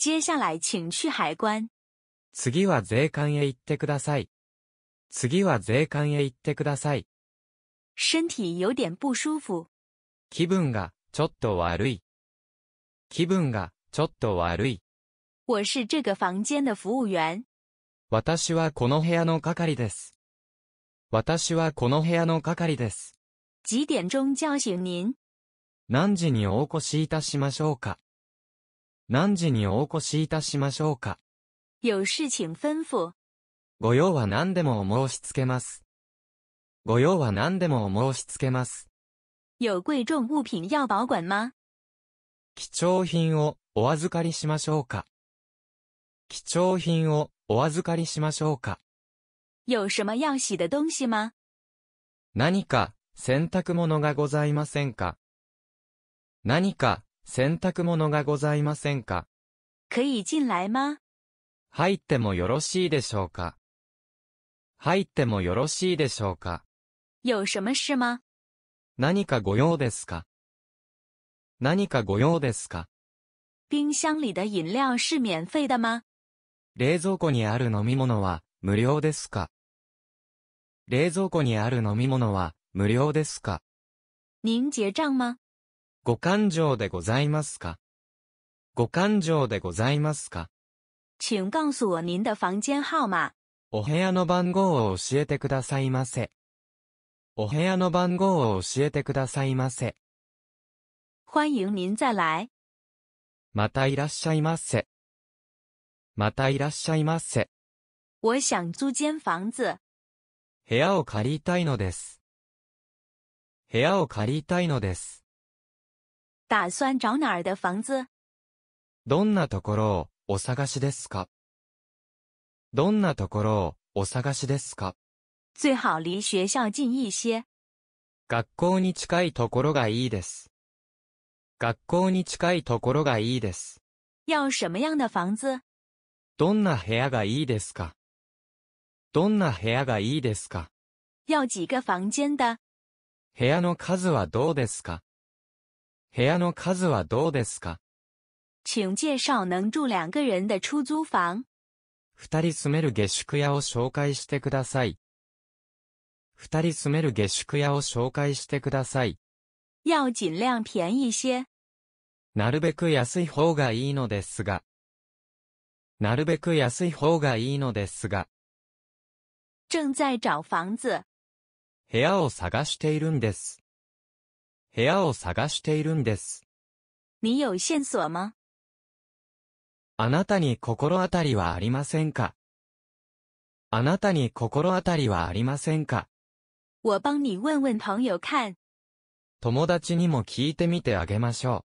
[SPEAKER 1] 接下来请去海关。
[SPEAKER 2] 次は税関へ行ってください。次は税関へ行ってください。身体有点不舒服。気分がちょっと悪い。気分がちょっと悪い。
[SPEAKER 1] 我是这个房间的服务员。
[SPEAKER 2] 私はこの部屋の係です。私はこの部屋の係です。
[SPEAKER 1] 几点钟叫醒您
[SPEAKER 2] 何時にお越しいたしましょうか何時にお越しいたしましょうか
[SPEAKER 1] 有事情吩咐。
[SPEAKER 2] ご用は何でもお申し付けます。ご用は何でもお申し付けます。
[SPEAKER 1] 有贵重物品要保管吗
[SPEAKER 2] 貴重品をお預かりしましょうか貴重品をお預かりしましょうか
[SPEAKER 1] 有什么要洗的东西吗
[SPEAKER 2] 何か洗濯物がございませんか何か洗濯物がございませんか可以进来吗入ってもよろしいでしょうか入ってもよろしいでしょうか
[SPEAKER 1] 有什么事吗
[SPEAKER 2] 何かご用ですか何かご用ですか
[SPEAKER 1] 冰箱里的饮料是免费的吗
[SPEAKER 2] 冷蔵庫にある飲み物は無料ですか冷蔵庫にある飲み物は無料ですか
[SPEAKER 1] 您结账吗
[SPEAKER 2] ご感情でございますかご感情でございますか
[SPEAKER 1] 请告诉我您的房间号码。
[SPEAKER 2] お部屋の番号を教えてくださいませ。お部屋の番号を教えてくださいませ。
[SPEAKER 1] 欢迎您再来。
[SPEAKER 2] またいらっしゃいませ。またいらっしゃいませ。
[SPEAKER 1] 我想租间房子。
[SPEAKER 2] 部屋を借りたいのです。部屋を借りたいのです。
[SPEAKER 1] 打算找哪儿的房子
[SPEAKER 2] どんなところをお探しですかどんなところをお探しですか
[SPEAKER 1] 最好离学校近一些。
[SPEAKER 2] 学校に近いところがいいです。学校に近いところがいいです。
[SPEAKER 1] 要什么样的房子
[SPEAKER 2] どんな部屋がいいですかどんな部屋がいいですか
[SPEAKER 1] 要几个房间的
[SPEAKER 2] 部屋の数はどうですか部屋の数はどうですか
[SPEAKER 1] 请介绍能住两个人的出租房。
[SPEAKER 2] 二人住める下宿屋を紹介してください。二人住める下宿屋を紹介してください。
[SPEAKER 1] 要尽量便宜些。
[SPEAKER 2] なるべく安い方がいいのですが。なるべく安い方がいいのですが。
[SPEAKER 1] 正在找房子。
[SPEAKER 2] 部屋を探しているんです。部屋を探しているんです。
[SPEAKER 1] 你有线索吗
[SPEAKER 2] あなたに心当たりはありませんかあなたに心当たりはありませんか
[SPEAKER 1] 我帮你问问朋友看。
[SPEAKER 2] 友達にも聞いてみてあげましょう。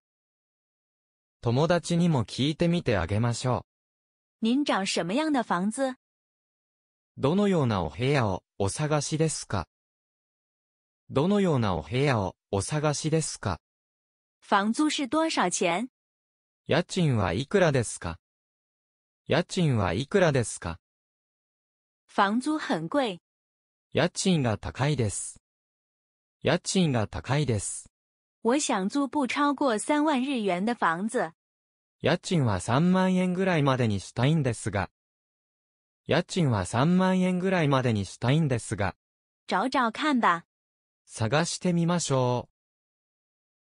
[SPEAKER 2] 友達にも聞いてみてあげましょ
[SPEAKER 1] う。您找什么样的房子
[SPEAKER 2] どのようなお部屋をお探しですかどのようなお部屋をお探しですか
[SPEAKER 1] 房租是多少钱
[SPEAKER 2] 家賃はいくらですか家賃はいくらですか
[SPEAKER 1] 房租很贵。
[SPEAKER 2] 家賃が高いです。家賃が高いです。
[SPEAKER 1] 我想租不超过3万日元的房子。
[SPEAKER 2] 家賃は3万円ぐらいまでにしたいんですが。家賃は3万円ぐらいまでにしたいんですが。
[SPEAKER 1] 找找看吧。
[SPEAKER 2] 探してみましょう。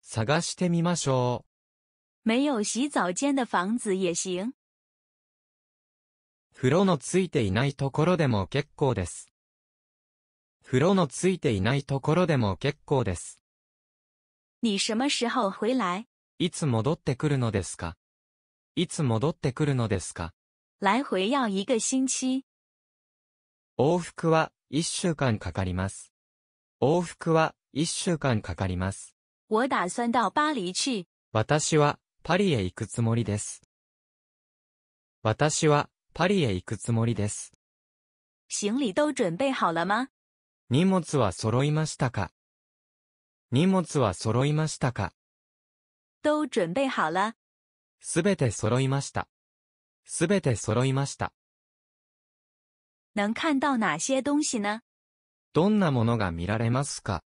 [SPEAKER 2] 探してみましょ
[SPEAKER 1] う。没有洗澡間的房子也行。
[SPEAKER 2] 風呂のついていないところでも結構です。風呂のついていないところでも結構です。
[SPEAKER 1] 你什么时候回来
[SPEAKER 2] いつ戻ってくるのですかいつ戻ってくるのですか
[SPEAKER 1] 来回要一个星期。
[SPEAKER 2] 往復は一週間かかります。往復は一週間かかります。
[SPEAKER 1] 我打算到巴黎去。
[SPEAKER 2] 私はパリへ行くつもりです。私はパリへ行くつもりです。
[SPEAKER 1] 行李都準备好了吗
[SPEAKER 2] 荷物は揃いましたか荷物は揃いましたか
[SPEAKER 1] 都準备好了。
[SPEAKER 2] すべて揃いました。すべて揃いました。
[SPEAKER 1] 能看到哪些东西呢
[SPEAKER 2] どんなものが見られますか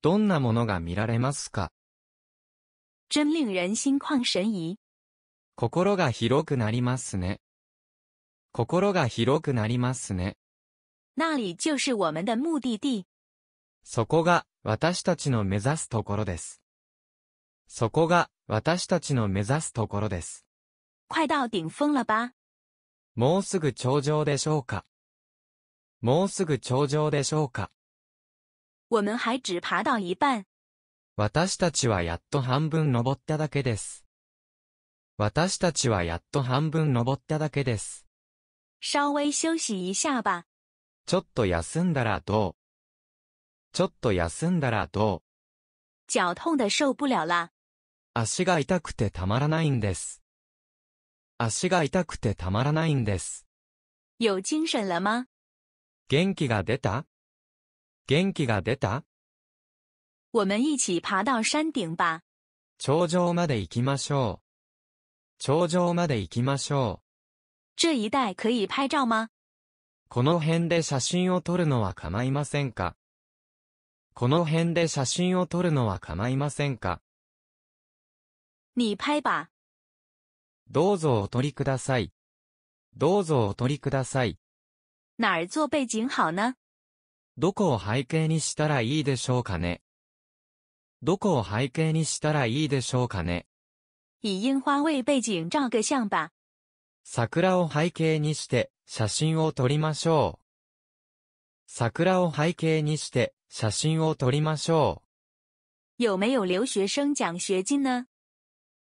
[SPEAKER 2] どんなものが見られますか
[SPEAKER 1] 真令人心旷神怡。
[SPEAKER 2] 心が広くなりますね。心が広くなりますね。
[SPEAKER 1] 那里就是我们的目的地。
[SPEAKER 2] そこが私たちの目指すところです。そこが私たちの目指すところです。
[SPEAKER 1] 快到顶峰了吧
[SPEAKER 2] もうすぐ頂上でしょうかもうすぐ頂上でしょうか。
[SPEAKER 1] 我们还只爬到一半。
[SPEAKER 2] 私たちはやっと半分登っただけです。私たちはやっと半分登っただけです。
[SPEAKER 1] 稍微休息一下吧。
[SPEAKER 2] ちょっと休んだらどうちょっと休んだらどう
[SPEAKER 1] 脚痛的受不了了。
[SPEAKER 2] 足が痛くてたまらないんです。足が痛くてたまらないんです。
[SPEAKER 1] 有精神了吗
[SPEAKER 2] 元気が出た元気が出た
[SPEAKER 1] 我们一起爬到山顶吧。
[SPEAKER 2] 頂上まで行きましょう。頂上まで行きましょう。
[SPEAKER 1] 这一带可以拍照吗
[SPEAKER 2] この辺で写真を撮るのは構いませんかこの辺で写真を撮るのは構いませんか
[SPEAKER 1] 你拍吧。
[SPEAKER 2] どうぞお撮りください。どうぞお撮りください。
[SPEAKER 1] 哪儿做背景好呢
[SPEAKER 2] どこを背景にしたらいいでしょうかねどこを背景にしたらいいでしょうかね
[SPEAKER 1] 以樱花为背景照个相吧。
[SPEAKER 2] 桜を背景にして写真を撮りましょう。桜を背景にして写真を撮りましょ
[SPEAKER 1] う。有没有留学生奖学金呢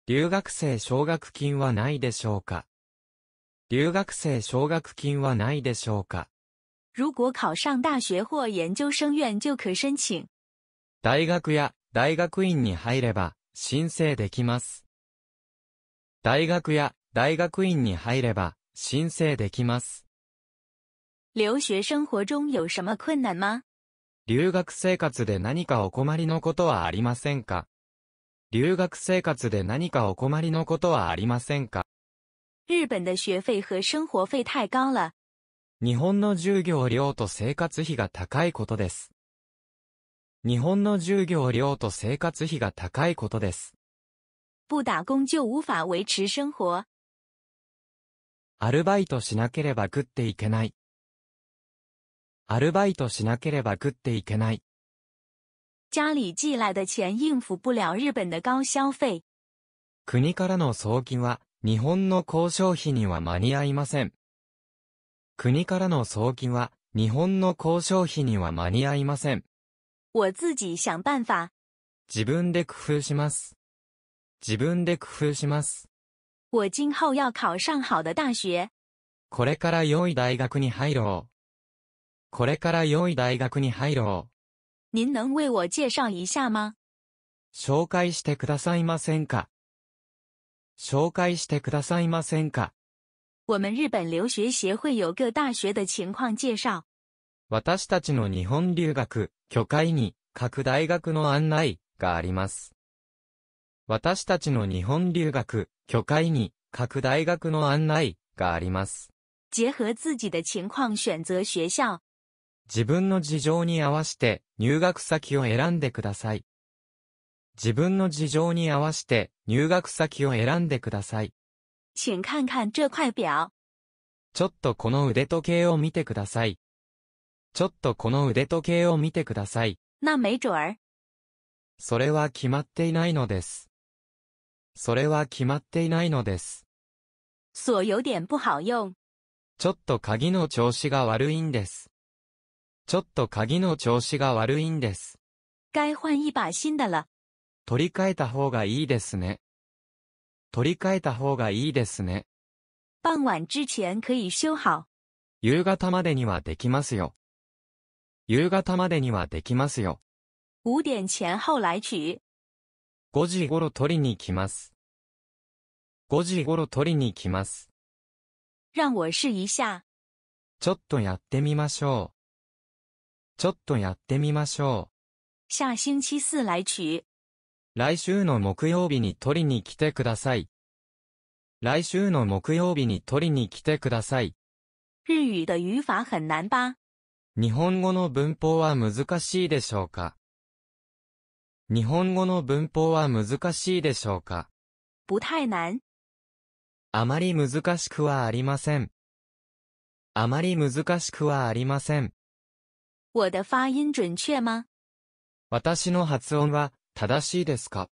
[SPEAKER 2] 留学生奨学金はないでしょうか留学生奨学金はないでしょうか
[SPEAKER 1] 如果考上大学或研究生院就可申
[SPEAKER 2] 大学や大学院に入れば申請できます。大学や大学院に入れば申請できます。
[SPEAKER 1] 留学生活中有什么困難吗
[SPEAKER 2] 留学生活で何かお困りのことはありませんか留学生活で何かお困りのことはありませんか
[SPEAKER 1] 日本的学费和生活费太高了。
[SPEAKER 2] 日本の授業料と生活費が高いことです。日本の授業料と生活費が高いことです。
[SPEAKER 1] 不打工就无法维持生活。
[SPEAKER 2] アルバイトしなければ食っていけない。アルバイトしなければ食っていけない。
[SPEAKER 1] 家里寄来的钱应付不了日本的高消费。
[SPEAKER 2] 国からの送金は日本の交渉費には間に合いません。国からの送金は、日本の交渉費には間に合いません。
[SPEAKER 1] 我自己想办法。
[SPEAKER 2] 自分で工夫します。自分で工夫します。
[SPEAKER 1] 我今后要考上好的大学。
[SPEAKER 2] これから良い大学に入ろう。これから良い大学に入ろ
[SPEAKER 1] う。您能为我介绍一下吗
[SPEAKER 2] 紹介してくださいませんか紹介してくださいませんか
[SPEAKER 1] 我们日本留学协会有大学的情况介绍。
[SPEAKER 2] 私たちの日本留学、許会に、各大学の案内があります。私たちの日本留学、許会に、各大学の案内があります。
[SPEAKER 1] 結合自己的情况择学校。
[SPEAKER 2] 自分の事情に合わせて入学先を選んでください。自分の事情に合わせて入学先を選んでください。
[SPEAKER 1] 请看看这块表。
[SPEAKER 2] ちょっとこの腕時計を見てください。ちょっとこの腕時計を見てください。
[SPEAKER 1] 那没准儿。
[SPEAKER 2] それは決まっていないのです。それは決まっていないのです。
[SPEAKER 1] 锁有点不好用。
[SPEAKER 2] ちょっと鍵の調子が悪いんです。ちょっと鍵の調子が悪いんです。
[SPEAKER 1] 该换一把新的了。
[SPEAKER 2] 取り替えた方がいいですね。取り替えた方がいいですね。
[SPEAKER 1] 傍晚之前可以修好。
[SPEAKER 2] 夕方までにはできますよ。夕方までにはできますよ。
[SPEAKER 1] 5点前後来取。
[SPEAKER 2] 5時頃取りに来ます。5時頃取りに来ます。
[SPEAKER 1] 让我试一下。
[SPEAKER 2] ちょっとやってみましょう。ちょっとやってみましょう。下星期四来取。来週の木曜日に取りに来てください。来週の木曜日に取りに来てください。
[SPEAKER 1] 日语的语法很难吧
[SPEAKER 2] 日本語の文法は難しいでしょうか日本語の文法は難しいでしょうか
[SPEAKER 1] 不太難。
[SPEAKER 2] あまり難しくはありません。あまり難しくはありません。
[SPEAKER 1] 我的发音准确吗
[SPEAKER 2] 私の発音は正しいですか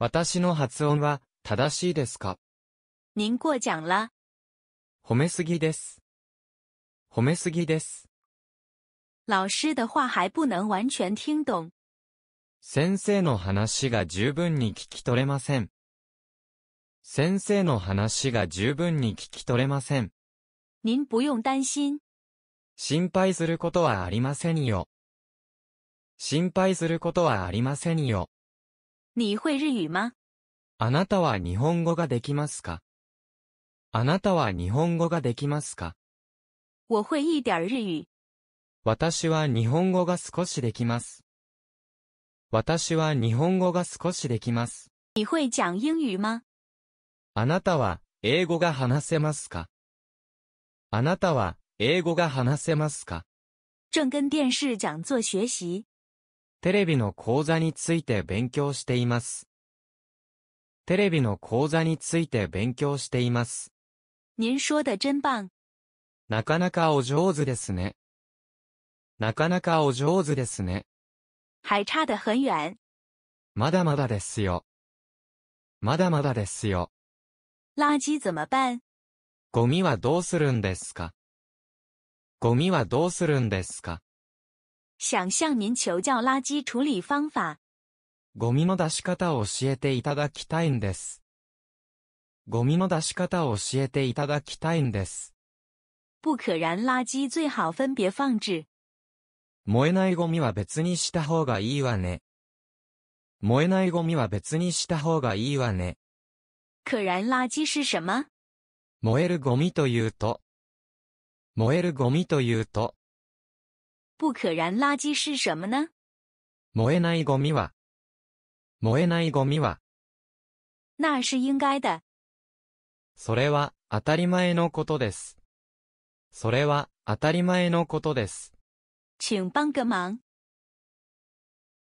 [SPEAKER 2] 私の発音は正しいですか
[SPEAKER 1] 您过奖了。
[SPEAKER 2] 褒めすぎです。褒めすぎです。
[SPEAKER 1] 老师的话还不能完全听懂。
[SPEAKER 2] 先生の話が十分に聞き取れません。先生の話が十分に聞き取れません。
[SPEAKER 1] 您不用担心。
[SPEAKER 2] 心配することはありませんよ。心配することはありませんよ。
[SPEAKER 1] 你会日语吗
[SPEAKER 2] あなたは日本語ができますかあなたは日本語ができますか
[SPEAKER 1] 我会一点日语。
[SPEAKER 2] 私は日本語が少しできます。私は日本語が少しできます。
[SPEAKER 1] 你会讲英语吗
[SPEAKER 2] あなたは英語が話せますかあなたは英語が話せますか正跟电视讲座学习。テレビの講座について勉強しています。テレビの講座について勉強しています。
[SPEAKER 1] 您说的真棒。
[SPEAKER 2] なかなかお上手ですね。なかなかお上手ですね。
[SPEAKER 1] 还差得很远。
[SPEAKER 2] まだまだですよ。まだまだですよ。
[SPEAKER 1] 垃圾怎么办
[SPEAKER 2] ゴミはどうするんですかゴミはどうするんですか
[SPEAKER 1] 想向您求教垃圾处理方法。
[SPEAKER 2] ゴミの出し方を教えていただきたいんです。ゴミの出し方を教えていただきたいんです。
[SPEAKER 1] 不可燃垃圾最好分別放置。
[SPEAKER 2] 燃えないゴミは別にした方がいいわね。燃えないゴミは別にした方がいいわね。
[SPEAKER 1] 可燃垃圾是什么
[SPEAKER 2] 燃えるゴミというと、燃えるゴミというと、
[SPEAKER 1] 不可燃垃圾是什么呢
[SPEAKER 2] 燃えないゴミは、燃えないゴミは、
[SPEAKER 1] 那是应该的。
[SPEAKER 2] それは当たり前のことです。それは当たり前のことです。
[SPEAKER 1] 请帮个忙。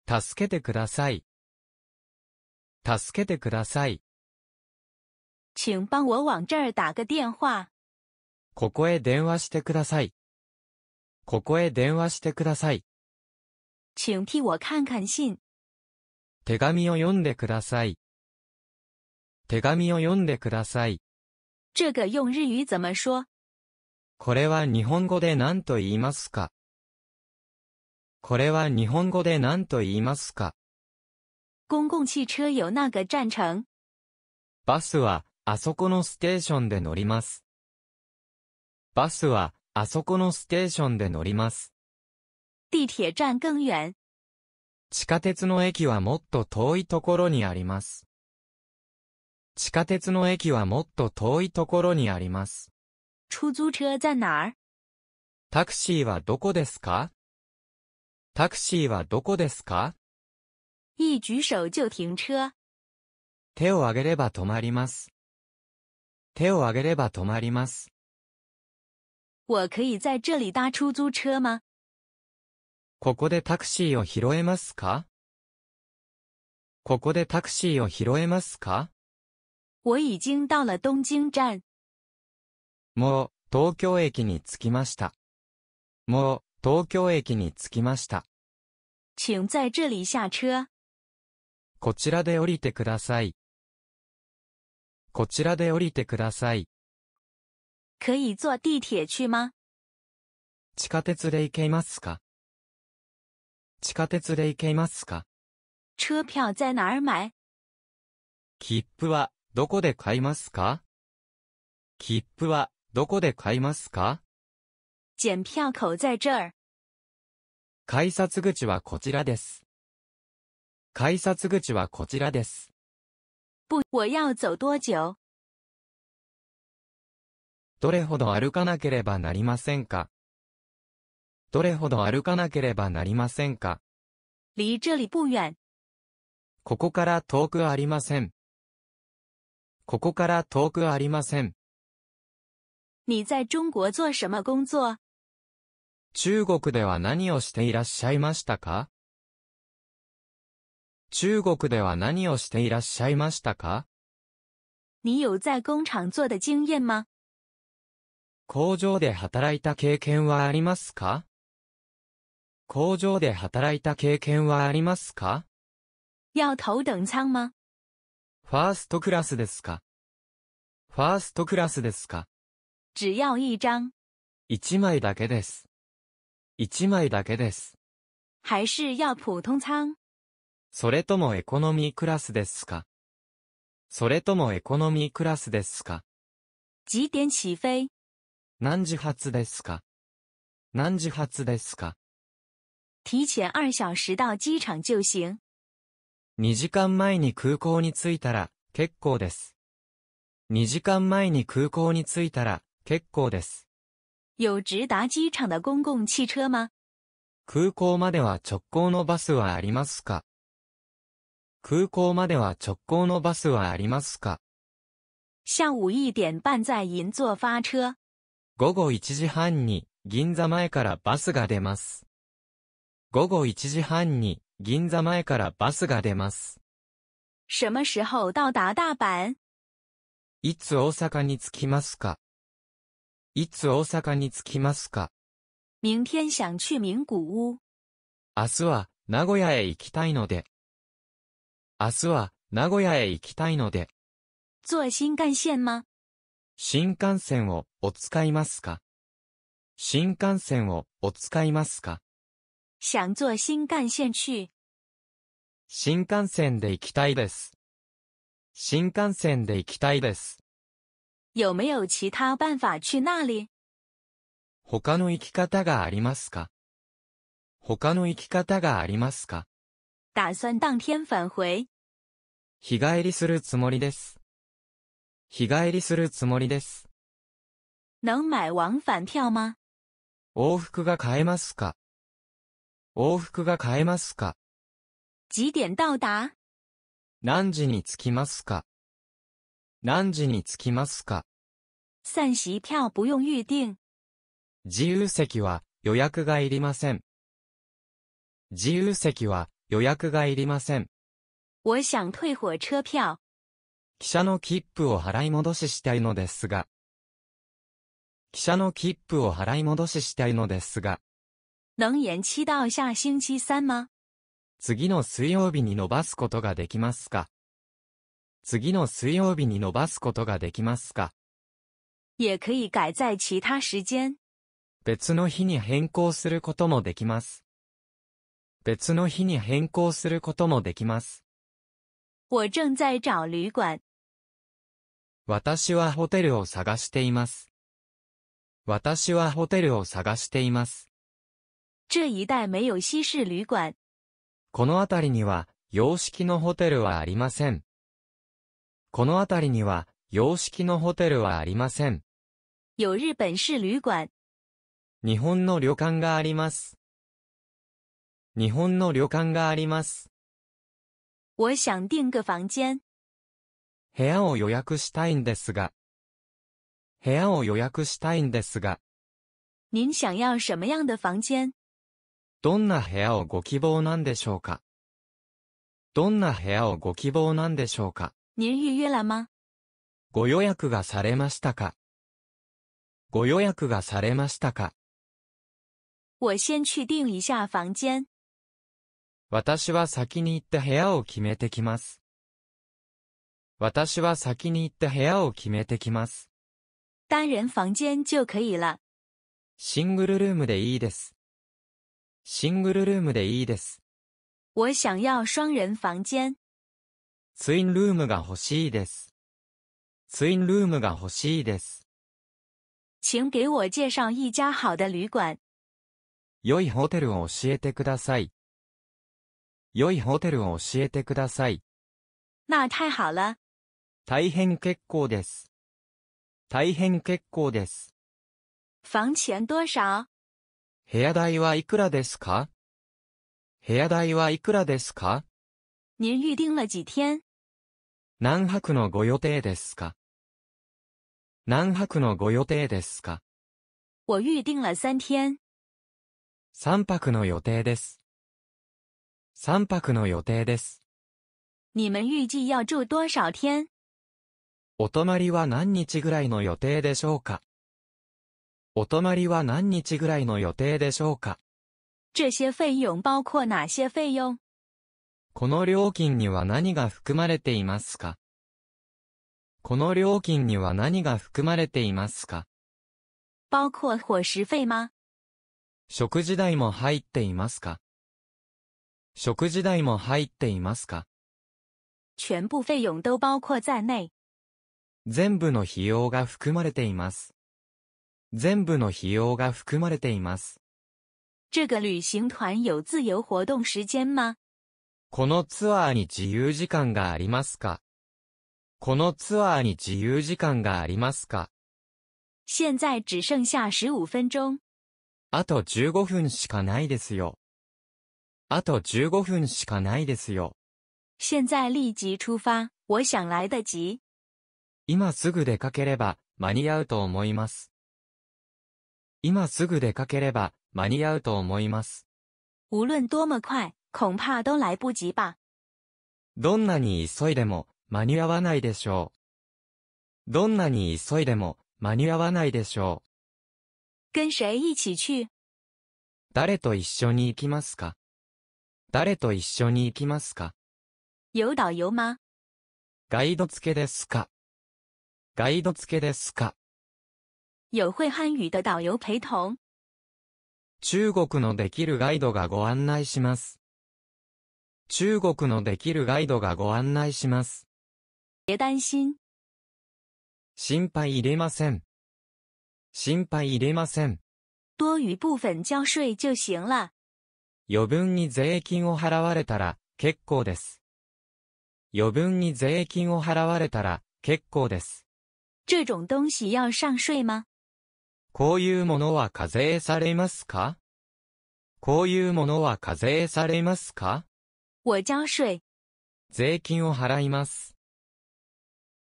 [SPEAKER 2] 助けてください。助けてください。
[SPEAKER 1] 请帮我往这儿打个电话。
[SPEAKER 2] ここへ電話してください。ここへ電話してください。请替我看看信。手紙を読んでください。手紙を読んでください。
[SPEAKER 1] 这个用日语怎么说
[SPEAKER 2] これは日本語で何と言いますかこれは日本語で何と言いますか
[SPEAKER 1] 公共汽车有那个站程。
[SPEAKER 2] バスは、あそこのステーションで乗ります。バスは、あそこのステーションで乗ります。地铁站更遠。地下鉄の駅はもっと遠いところにあります。地下鉄の駅はもっと遠いところにあります。
[SPEAKER 1] 出租車在哪儿
[SPEAKER 2] タクシーはどこですかタクシーはどこですか
[SPEAKER 1] 一举手就停車。
[SPEAKER 2] 手を挙げれば止まります。手を挙げれば止まります。
[SPEAKER 1] 我可以在这里搭出租车吗
[SPEAKER 2] ここでタクシーを拾えますかここでタクシーを拾えますか
[SPEAKER 1] 我已经到了东京站。
[SPEAKER 2] もう、東京駅に着きました。もう、東京駅に着きました。
[SPEAKER 1] 请在这里下车。
[SPEAKER 2] こちらで降りてください。こちらで降りてください。可以坐地
[SPEAKER 1] 铁去吗
[SPEAKER 2] 地下鉄で行けますか地下鉄で行けますか
[SPEAKER 1] 车票在哪儿买
[SPEAKER 2] 切符はどこで買いますか切符はどこで買いますか
[SPEAKER 1] 检票口在这儿。
[SPEAKER 2] 改札口はこちらです。改札口はこちらです。
[SPEAKER 1] 不、我要走多久
[SPEAKER 2] どれほど歩かなければなりませんかどれほど歩かなければなりませんか離这里不远。ここから遠くありません。ここから遠くありません。
[SPEAKER 1] 你在中国做什么工作
[SPEAKER 2] 中国では何をしていらっしゃいましたか中国では何をしていらっしゃいましたか
[SPEAKER 1] 你有在工厂做的经验吗
[SPEAKER 2] 工場で働いた経験はありますか工場で働いた経験はありますか
[SPEAKER 1] 要頭等舱吗
[SPEAKER 2] ファーストクラスですかファーストクラスですか
[SPEAKER 1] 只要一张。
[SPEAKER 2] 一枚だけです。一枚だけです。
[SPEAKER 1] 还是要普通舱
[SPEAKER 2] それともエコノミークラスですかそれともエコノミークラスですか几点起飞何時発ですか何時発ですか
[SPEAKER 1] 提前2小時到机场就行。
[SPEAKER 2] 2時間前に空港に着いたら結構です。2時間前に空港に着いたら結構です。
[SPEAKER 1] 有直达机场的公共汽车吗
[SPEAKER 2] 空港までは直行のバスはありますか空港までは直行のバスはありますか
[SPEAKER 1] 下午1点半在银座发车。
[SPEAKER 2] 午後1時半に、銀座前からバスが出ます。午後1時半に、銀座前からバスが出ます。
[SPEAKER 1] 什么时候到达大阪
[SPEAKER 2] いつ大阪に着きますかいつ大阪に着きますか
[SPEAKER 1] 明天想去名古屋。
[SPEAKER 2] 明日は名古屋へ行きたいので。明日は名古屋へ行きたいので。
[SPEAKER 1] 坐新幹線吗
[SPEAKER 2] 新幹線をお使いますか新幹線をお使いますか
[SPEAKER 1] 想坐新幹線去。
[SPEAKER 2] 新幹線で行きたいです。新幹線で行きたいです。
[SPEAKER 1] 有没有其他办法去那里
[SPEAKER 2] 他の行き方がありますか他の行き方がありますか
[SPEAKER 1] 打算当天返回。
[SPEAKER 2] 日帰りするつもりです。日帰りするつもりです。
[SPEAKER 1] 能買往返票吗
[SPEAKER 2] 往復が買えますか往復が買えますか
[SPEAKER 1] 几点到达
[SPEAKER 2] 何時に着きますか何時に着きますか
[SPEAKER 1] 散席票不用预定。
[SPEAKER 2] 自由席は予約がいりません。自由席は予約がいりません。
[SPEAKER 1] 我想退火车票。
[SPEAKER 2] 汽車の切符を払い戻ししたいのですが、汽車の切符を払い戻ししたいのですが、
[SPEAKER 1] 能延期到下星期三吗
[SPEAKER 2] 次の水曜日に伸ばすことができますか次の水曜日に伸ばすことができますか
[SPEAKER 1] 也可以改在其他
[SPEAKER 2] 別の日に変更することもできます。別の日に変更することもできます。
[SPEAKER 1] 我正在找旅馆。
[SPEAKER 2] 私はホテルを探しています。私はホテルを探しています。
[SPEAKER 1] 这一带没有西式旅館。
[SPEAKER 2] この辺りには、洋式のホテルはありません。この辺りには、洋式のホテルはありません。
[SPEAKER 1] 有日本式旅館。
[SPEAKER 2] 日本の旅館があります。日本の旅館があります。
[SPEAKER 1] 我想订个房间。
[SPEAKER 2] 部屋を予約したいんですが。部屋を
[SPEAKER 1] 您想要什么样的房间？
[SPEAKER 2] どんな部屋をご希望なんでしょうか？どんな部屋をご希望なんでしょうか？
[SPEAKER 1] 您预约了吗？
[SPEAKER 2] ご予約がされましたか？ご予約がされましたか？
[SPEAKER 1] 我先去订一下房间。
[SPEAKER 2] 私は先に行って部屋を決めてきます。私は先に行って部屋を決めてきます。
[SPEAKER 1] 单人房间就可以了。
[SPEAKER 2] シングルルームでいいです。シングルルームでいいです。
[SPEAKER 1] 我想要双人房间。
[SPEAKER 2] ツインルームが欲しいです。ツインルームが欲しいです。
[SPEAKER 1] 请给我介绍一家好的旅馆。
[SPEAKER 2] 良いホテルを教えてください。良いホテルを教えてください。
[SPEAKER 1] 那太好了。
[SPEAKER 2] 大変結構です。大変結構です。
[SPEAKER 1] 房钱多少
[SPEAKER 2] 部屋代はいくらですか部屋代はいくらですか
[SPEAKER 1] 您预定了几天
[SPEAKER 2] 何泊のご予定ですか何泊のご予定ですか
[SPEAKER 1] 我预定了三天。
[SPEAKER 2] 三泊の予定です。3泊の予定です。
[SPEAKER 1] 你们预计要住多少天
[SPEAKER 2] お泊まりは何日ぐらいの予定でしょうかお泊まりは何日ぐらいの予定でしょうか
[SPEAKER 1] 这些费用包括哪些费用
[SPEAKER 2] この料金には何が含まれていますかこの料金には何が含まれていますか
[SPEAKER 1] 包括伙食费吗
[SPEAKER 2] 食事代も入っていますか食事代も入っていますか
[SPEAKER 1] 全部費用都包括在内。
[SPEAKER 2] 全部の費用が含まれています。全部の費用が含まれています。
[SPEAKER 1] 这个旅行团有自由活動時間吗
[SPEAKER 2] このツアーに自由時間がありますかこのツアーに自由時間がありますか
[SPEAKER 1] 現在只剩下15分钟。
[SPEAKER 2] あと15分しかないですよ。あと15分しかないですよ。
[SPEAKER 1] 現在立即出发。我想来得及。
[SPEAKER 2] 今すぐ出かければ間に合うと思います。今すぐ出かければ間に合うと思います。
[SPEAKER 1] 無論多么快、恐怕都来不及吧。
[SPEAKER 2] どんなに急いでも間に合わないでしょう。どんなに急いでも間に合わないでしょう。跟誰と一緒に行きますか誰と一緒に行きますか
[SPEAKER 1] 有导游吗
[SPEAKER 2] ガイド付けですかガイド付けですか
[SPEAKER 1] 有会汉语的导游陪同。
[SPEAKER 2] 中国のできるガイドがご案内します。中国のできるガイドがご案内します。
[SPEAKER 1] 別担心。
[SPEAKER 2] 心配入れません。心配いれません。
[SPEAKER 1] 多余部分交税就行了。
[SPEAKER 2] 余分に税金を払われたら、結構です。余分に税金を払われたら、結構です。
[SPEAKER 1] 这种东西要上税吗
[SPEAKER 2] こういうものは課税されますかこういうものは課税されますか
[SPEAKER 1] 我交税。
[SPEAKER 2] 税金を払います。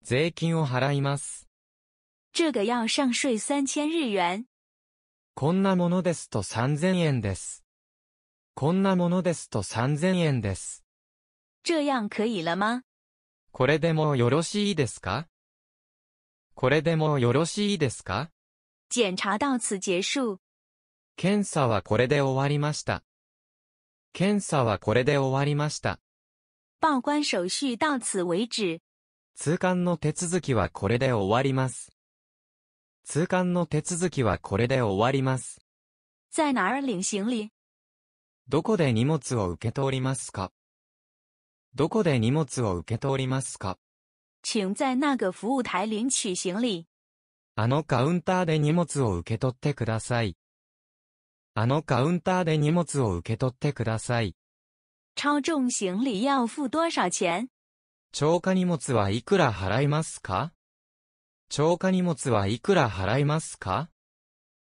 [SPEAKER 2] 税金を払います。
[SPEAKER 1] 这个要上税三千日元。
[SPEAKER 2] こんなものですと3000円です。こんなものですと3000円です。
[SPEAKER 1] 这样可以了吗
[SPEAKER 2] これでもよろしいですかこれでもよろしいですか
[SPEAKER 1] 检查到此结束。
[SPEAKER 2] 検査はこれで終わりました。検査はこれで終わりました。
[SPEAKER 1] 報关手续到此为止。
[SPEAKER 2] 通関の手続きはこれで終わります。通関の手続きはこれで終わります。
[SPEAKER 1] 在哪儿领行李
[SPEAKER 2] どこで荷物を受け取りますかどこで荷物を受け取りますか
[SPEAKER 1] 请在那个服务台领取行李。
[SPEAKER 2] あのカウンターで荷物を受け取ってください。あのカウンターで荷物を受け取ってください。
[SPEAKER 1] 超重行李要付多少钱
[SPEAKER 2] 超過荷物はいくら払いますか超過荷物はいくら払いますか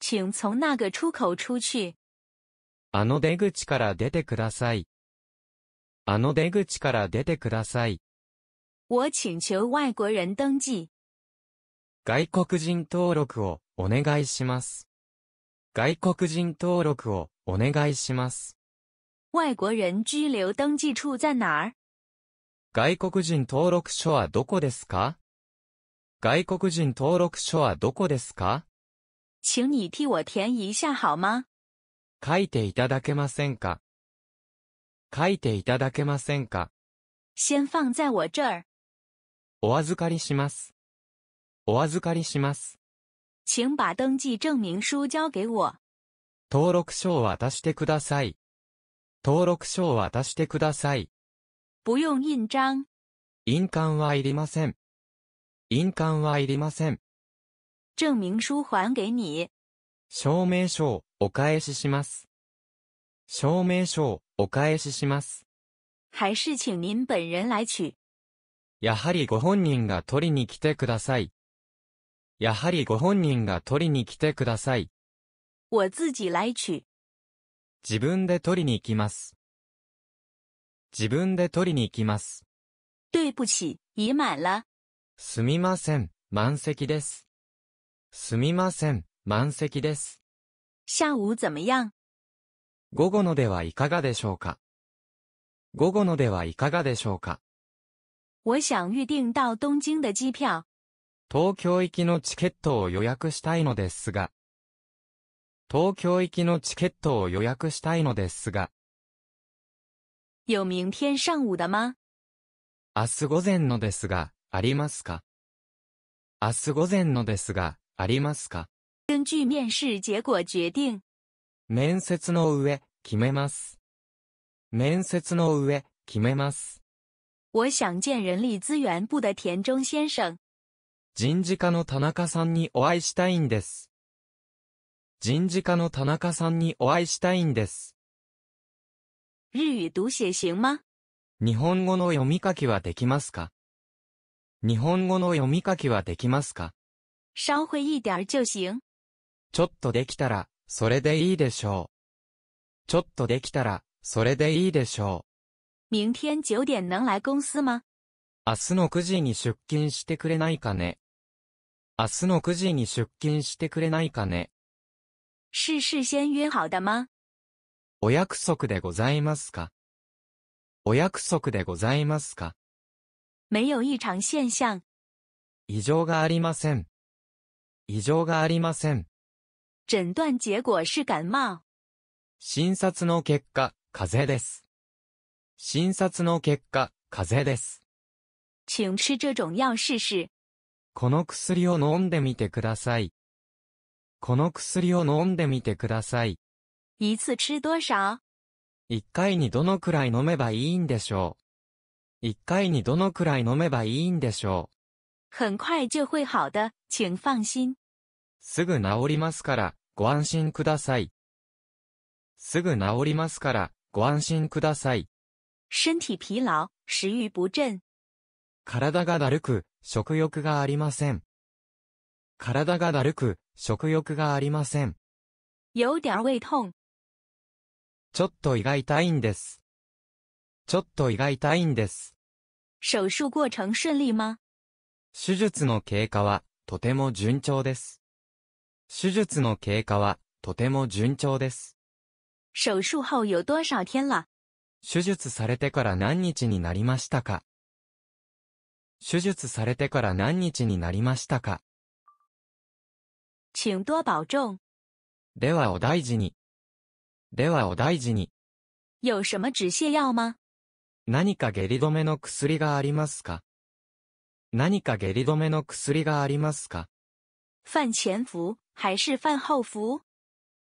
[SPEAKER 1] 请从那个出口出去。
[SPEAKER 2] あの出口から出てください。あの出口から出てください。
[SPEAKER 1] 我请求外国人登記。
[SPEAKER 2] 外国人登録をお願いします。外国人登録をお願いします。
[SPEAKER 1] 外国人居留登記处在哪儿
[SPEAKER 2] 外国人登録書はどこですか外国人登録書はどこですか
[SPEAKER 1] 请你替我填一下好吗
[SPEAKER 2] 書いていただけませんか書いていただけませんか
[SPEAKER 1] 先放在我这儿。
[SPEAKER 2] お預かりします。お預かりします。
[SPEAKER 1] 请把登记证明书交给我。
[SPEAKER 2] 登録書を渡してください。登録書を渡してください。
[SPEAKER 1] 不用印章。
[SPEAKER 2] 印鑑はいりません。印鑑はいりません。
[SPEAKER 1] 证明書还给你。
[SPEAKER 2] 証明書をお返しします。証明書をお返しします。
[SPEAKER 1] 还是请您本人来取。
[SPEAKER 2] やはりご本人が取りに来てください。やはりご本人が取りに来てください。
[SPEAKER 1] 我自己来取。
[SPEAKER 2] 自分で取りに行きます。自分で取りに行きます。
[SPEAKER 1] 对不起、已满了。
[SPEAKER 2] すみません、満席です。すみません、満席です。下午怎么样午後のではいかがでしょうか午後のではいかがでしょうか
[SPEAKER 1] 我想预定到东京的机票。
[SPEAKER 2] 東京行きのチケットを予約したいのですが。東京行きのチケットを予約したいのですが。
[SPEAKER 1] 有明天上午的吗
[SPEAKER 2] 明日午前のですが、ありますか明日午前のですが、ありますか
[SPEAKER 1] 根据面试结果决定。
[SPEAKER 2] 面接の上、決めます。面接の上、決めます。
[SPEAKER 1] 我想见人力资源部的田中先生。
[SPEAKER 2] 人事課の田中さんにお会いしたいんです。人事課の田中さんにお会いしたいんです。
[SPEAKER 1] 日语读写行吗
[SPEAKER 2] 日本語の読み書きはできますか日本語の読み書きはできますか
[SPEAKER 1] 稍会一点就行。
[SPEAKER 2] ちょっとできたら、それでいいでしょう。ちょっとできたら、それでいいでしょ
[SPEAKER 1] う。明天9点能来公司吗
[SPEAKER 2] 明日の9時に出勤してくれないかね。明日の9時に出勤してくれないかね。
[SPEAKER 1] 是事先约好的吗
[SPEAKER 2] お約束でございますかお約束でございますか
[SPEAKER 1] 没有异常现象。
[SPEAKER 2] 異常がありません。異常がありません。
[SPEAKER 1] 診断结果是感冒。
[SPEAKER 2] 診察の結果、風邪です。診察の結果、風邪です。
[SPEAKER 1] 请吃这种药试试。
[SPEAKER 2] この薬を飲んでみてください。この薬を飲んでみてください。
[SPEAKER 1] 一次吃多少？
[SPEAKER 2] 一回にどのくらい飲めばいいんでしょう？一回にどのくらい飲めばいいんでしょ
[SPEAKER 1] う？很快就会好的，请放心。
[SPEAKER 2] すぐ治りますから、ご安心ください。すぐ治りますから、ご安心ください。身体疲劳、食欲不振。体がだるく、食欲がありません。体がだるく、食欲がありません。
[SPEAKER 1] 有点胃痛。
[SPEAKER 2] ちょっと胃が痛いんです。ちょっと胃が痛いんです。
[SPEAKER 1] 手術過程利吗
[SPEAKER 2] 手術の経過は、とても順調です。手術の経過はとても順調です。
[SPEAKER 1] 手術後有多少天了
[SPEAKER 2] 手術されてから何日になりましたか手術されてから何日になりましたか
[SPEAKER 1] 请多保重。
[SPEAKER 2] ではお大事に。ではお大事に。
[SPEAKER 1] 有什么止泻药吗
[SPEAKER 2] 何か下痢止めの薬がありますか何か下痢止めの薬がありますか
[SPEAKER 1] 犯潜伏。还是饭后服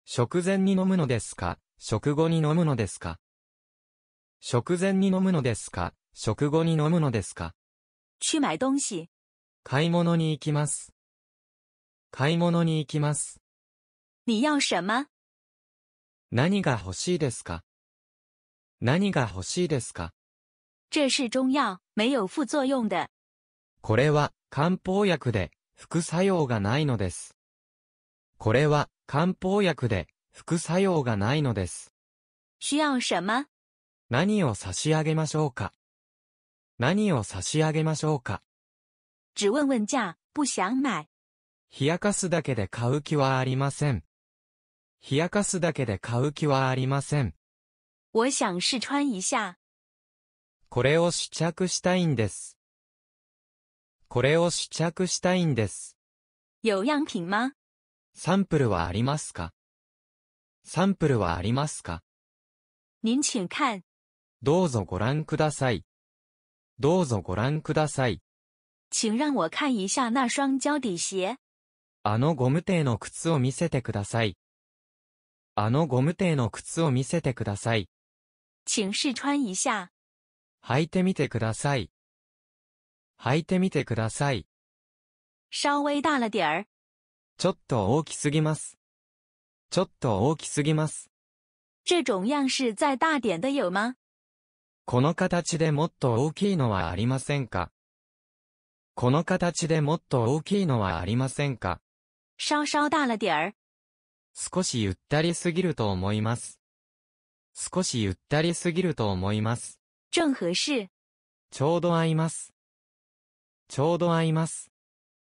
[SPEAKER 2] 食前に飲むのですか食後に飲むのですか食前に飲むのですか食後に飲むのですか
[SPEAKER 1] 去西。
[SPEAKER 2] 買い物に行きます。買い物に行きます。
[SPEAKER 1] 你要什么
[SPEAKER 2] 何が欲しいですか何が欲しいですか
[SPEAKER 1] 这是中药、没有副作用的。
[SPEAKER 2] これは漢方薬で副作用がないのです。これは漢方薬で副作用がないのです。
[SPEAKER 1] 需要什么
[SPEAKER 2] 何を差し上げましょうか何を差し上げましょうか只問問价、不想買。冷やかすだけで買う気はありません。冷やかすだけで買う気はありません。
[SPEAKER 1] 我想穿一下。
[SPEAKER 2] これを試着したいんです。これを試着したいんです。
[SPEAKER 1] 有样品吗
[SPEAKER 2] サンプルはありますかサンプルはありますか
[SPEAKER 1] 您请看。
[SPEAKER 2] どうぞご覧ください。どうぞご覧ください。
[SPEAKER 1] 请让我看一下那双胶底鞋。
[SPEAKER 2] あのゴム手の靴を見せてください。あのゴム手の靴を見せてください。
[SPEAKER 1] 请试穿一下。
[SPEAKER 2] 履いてみてください。履いてみてください。稍微大了点儿。ちょっと大きすぎます。ちょっと大きすぎます。
[SPEAKER 1] 这种样式再大点的有吗
[SPEAKER 2] この形でもっと大きいのはありませんかこの形でもっと大きいのはありませんか稍稍大了点儿。少しゆったりすぎると思います。少しゆったりすぎると思います。
[SPEAKER 1] 正合适。
[SPEAKER 2] ちょうど合います。ちょうど合います。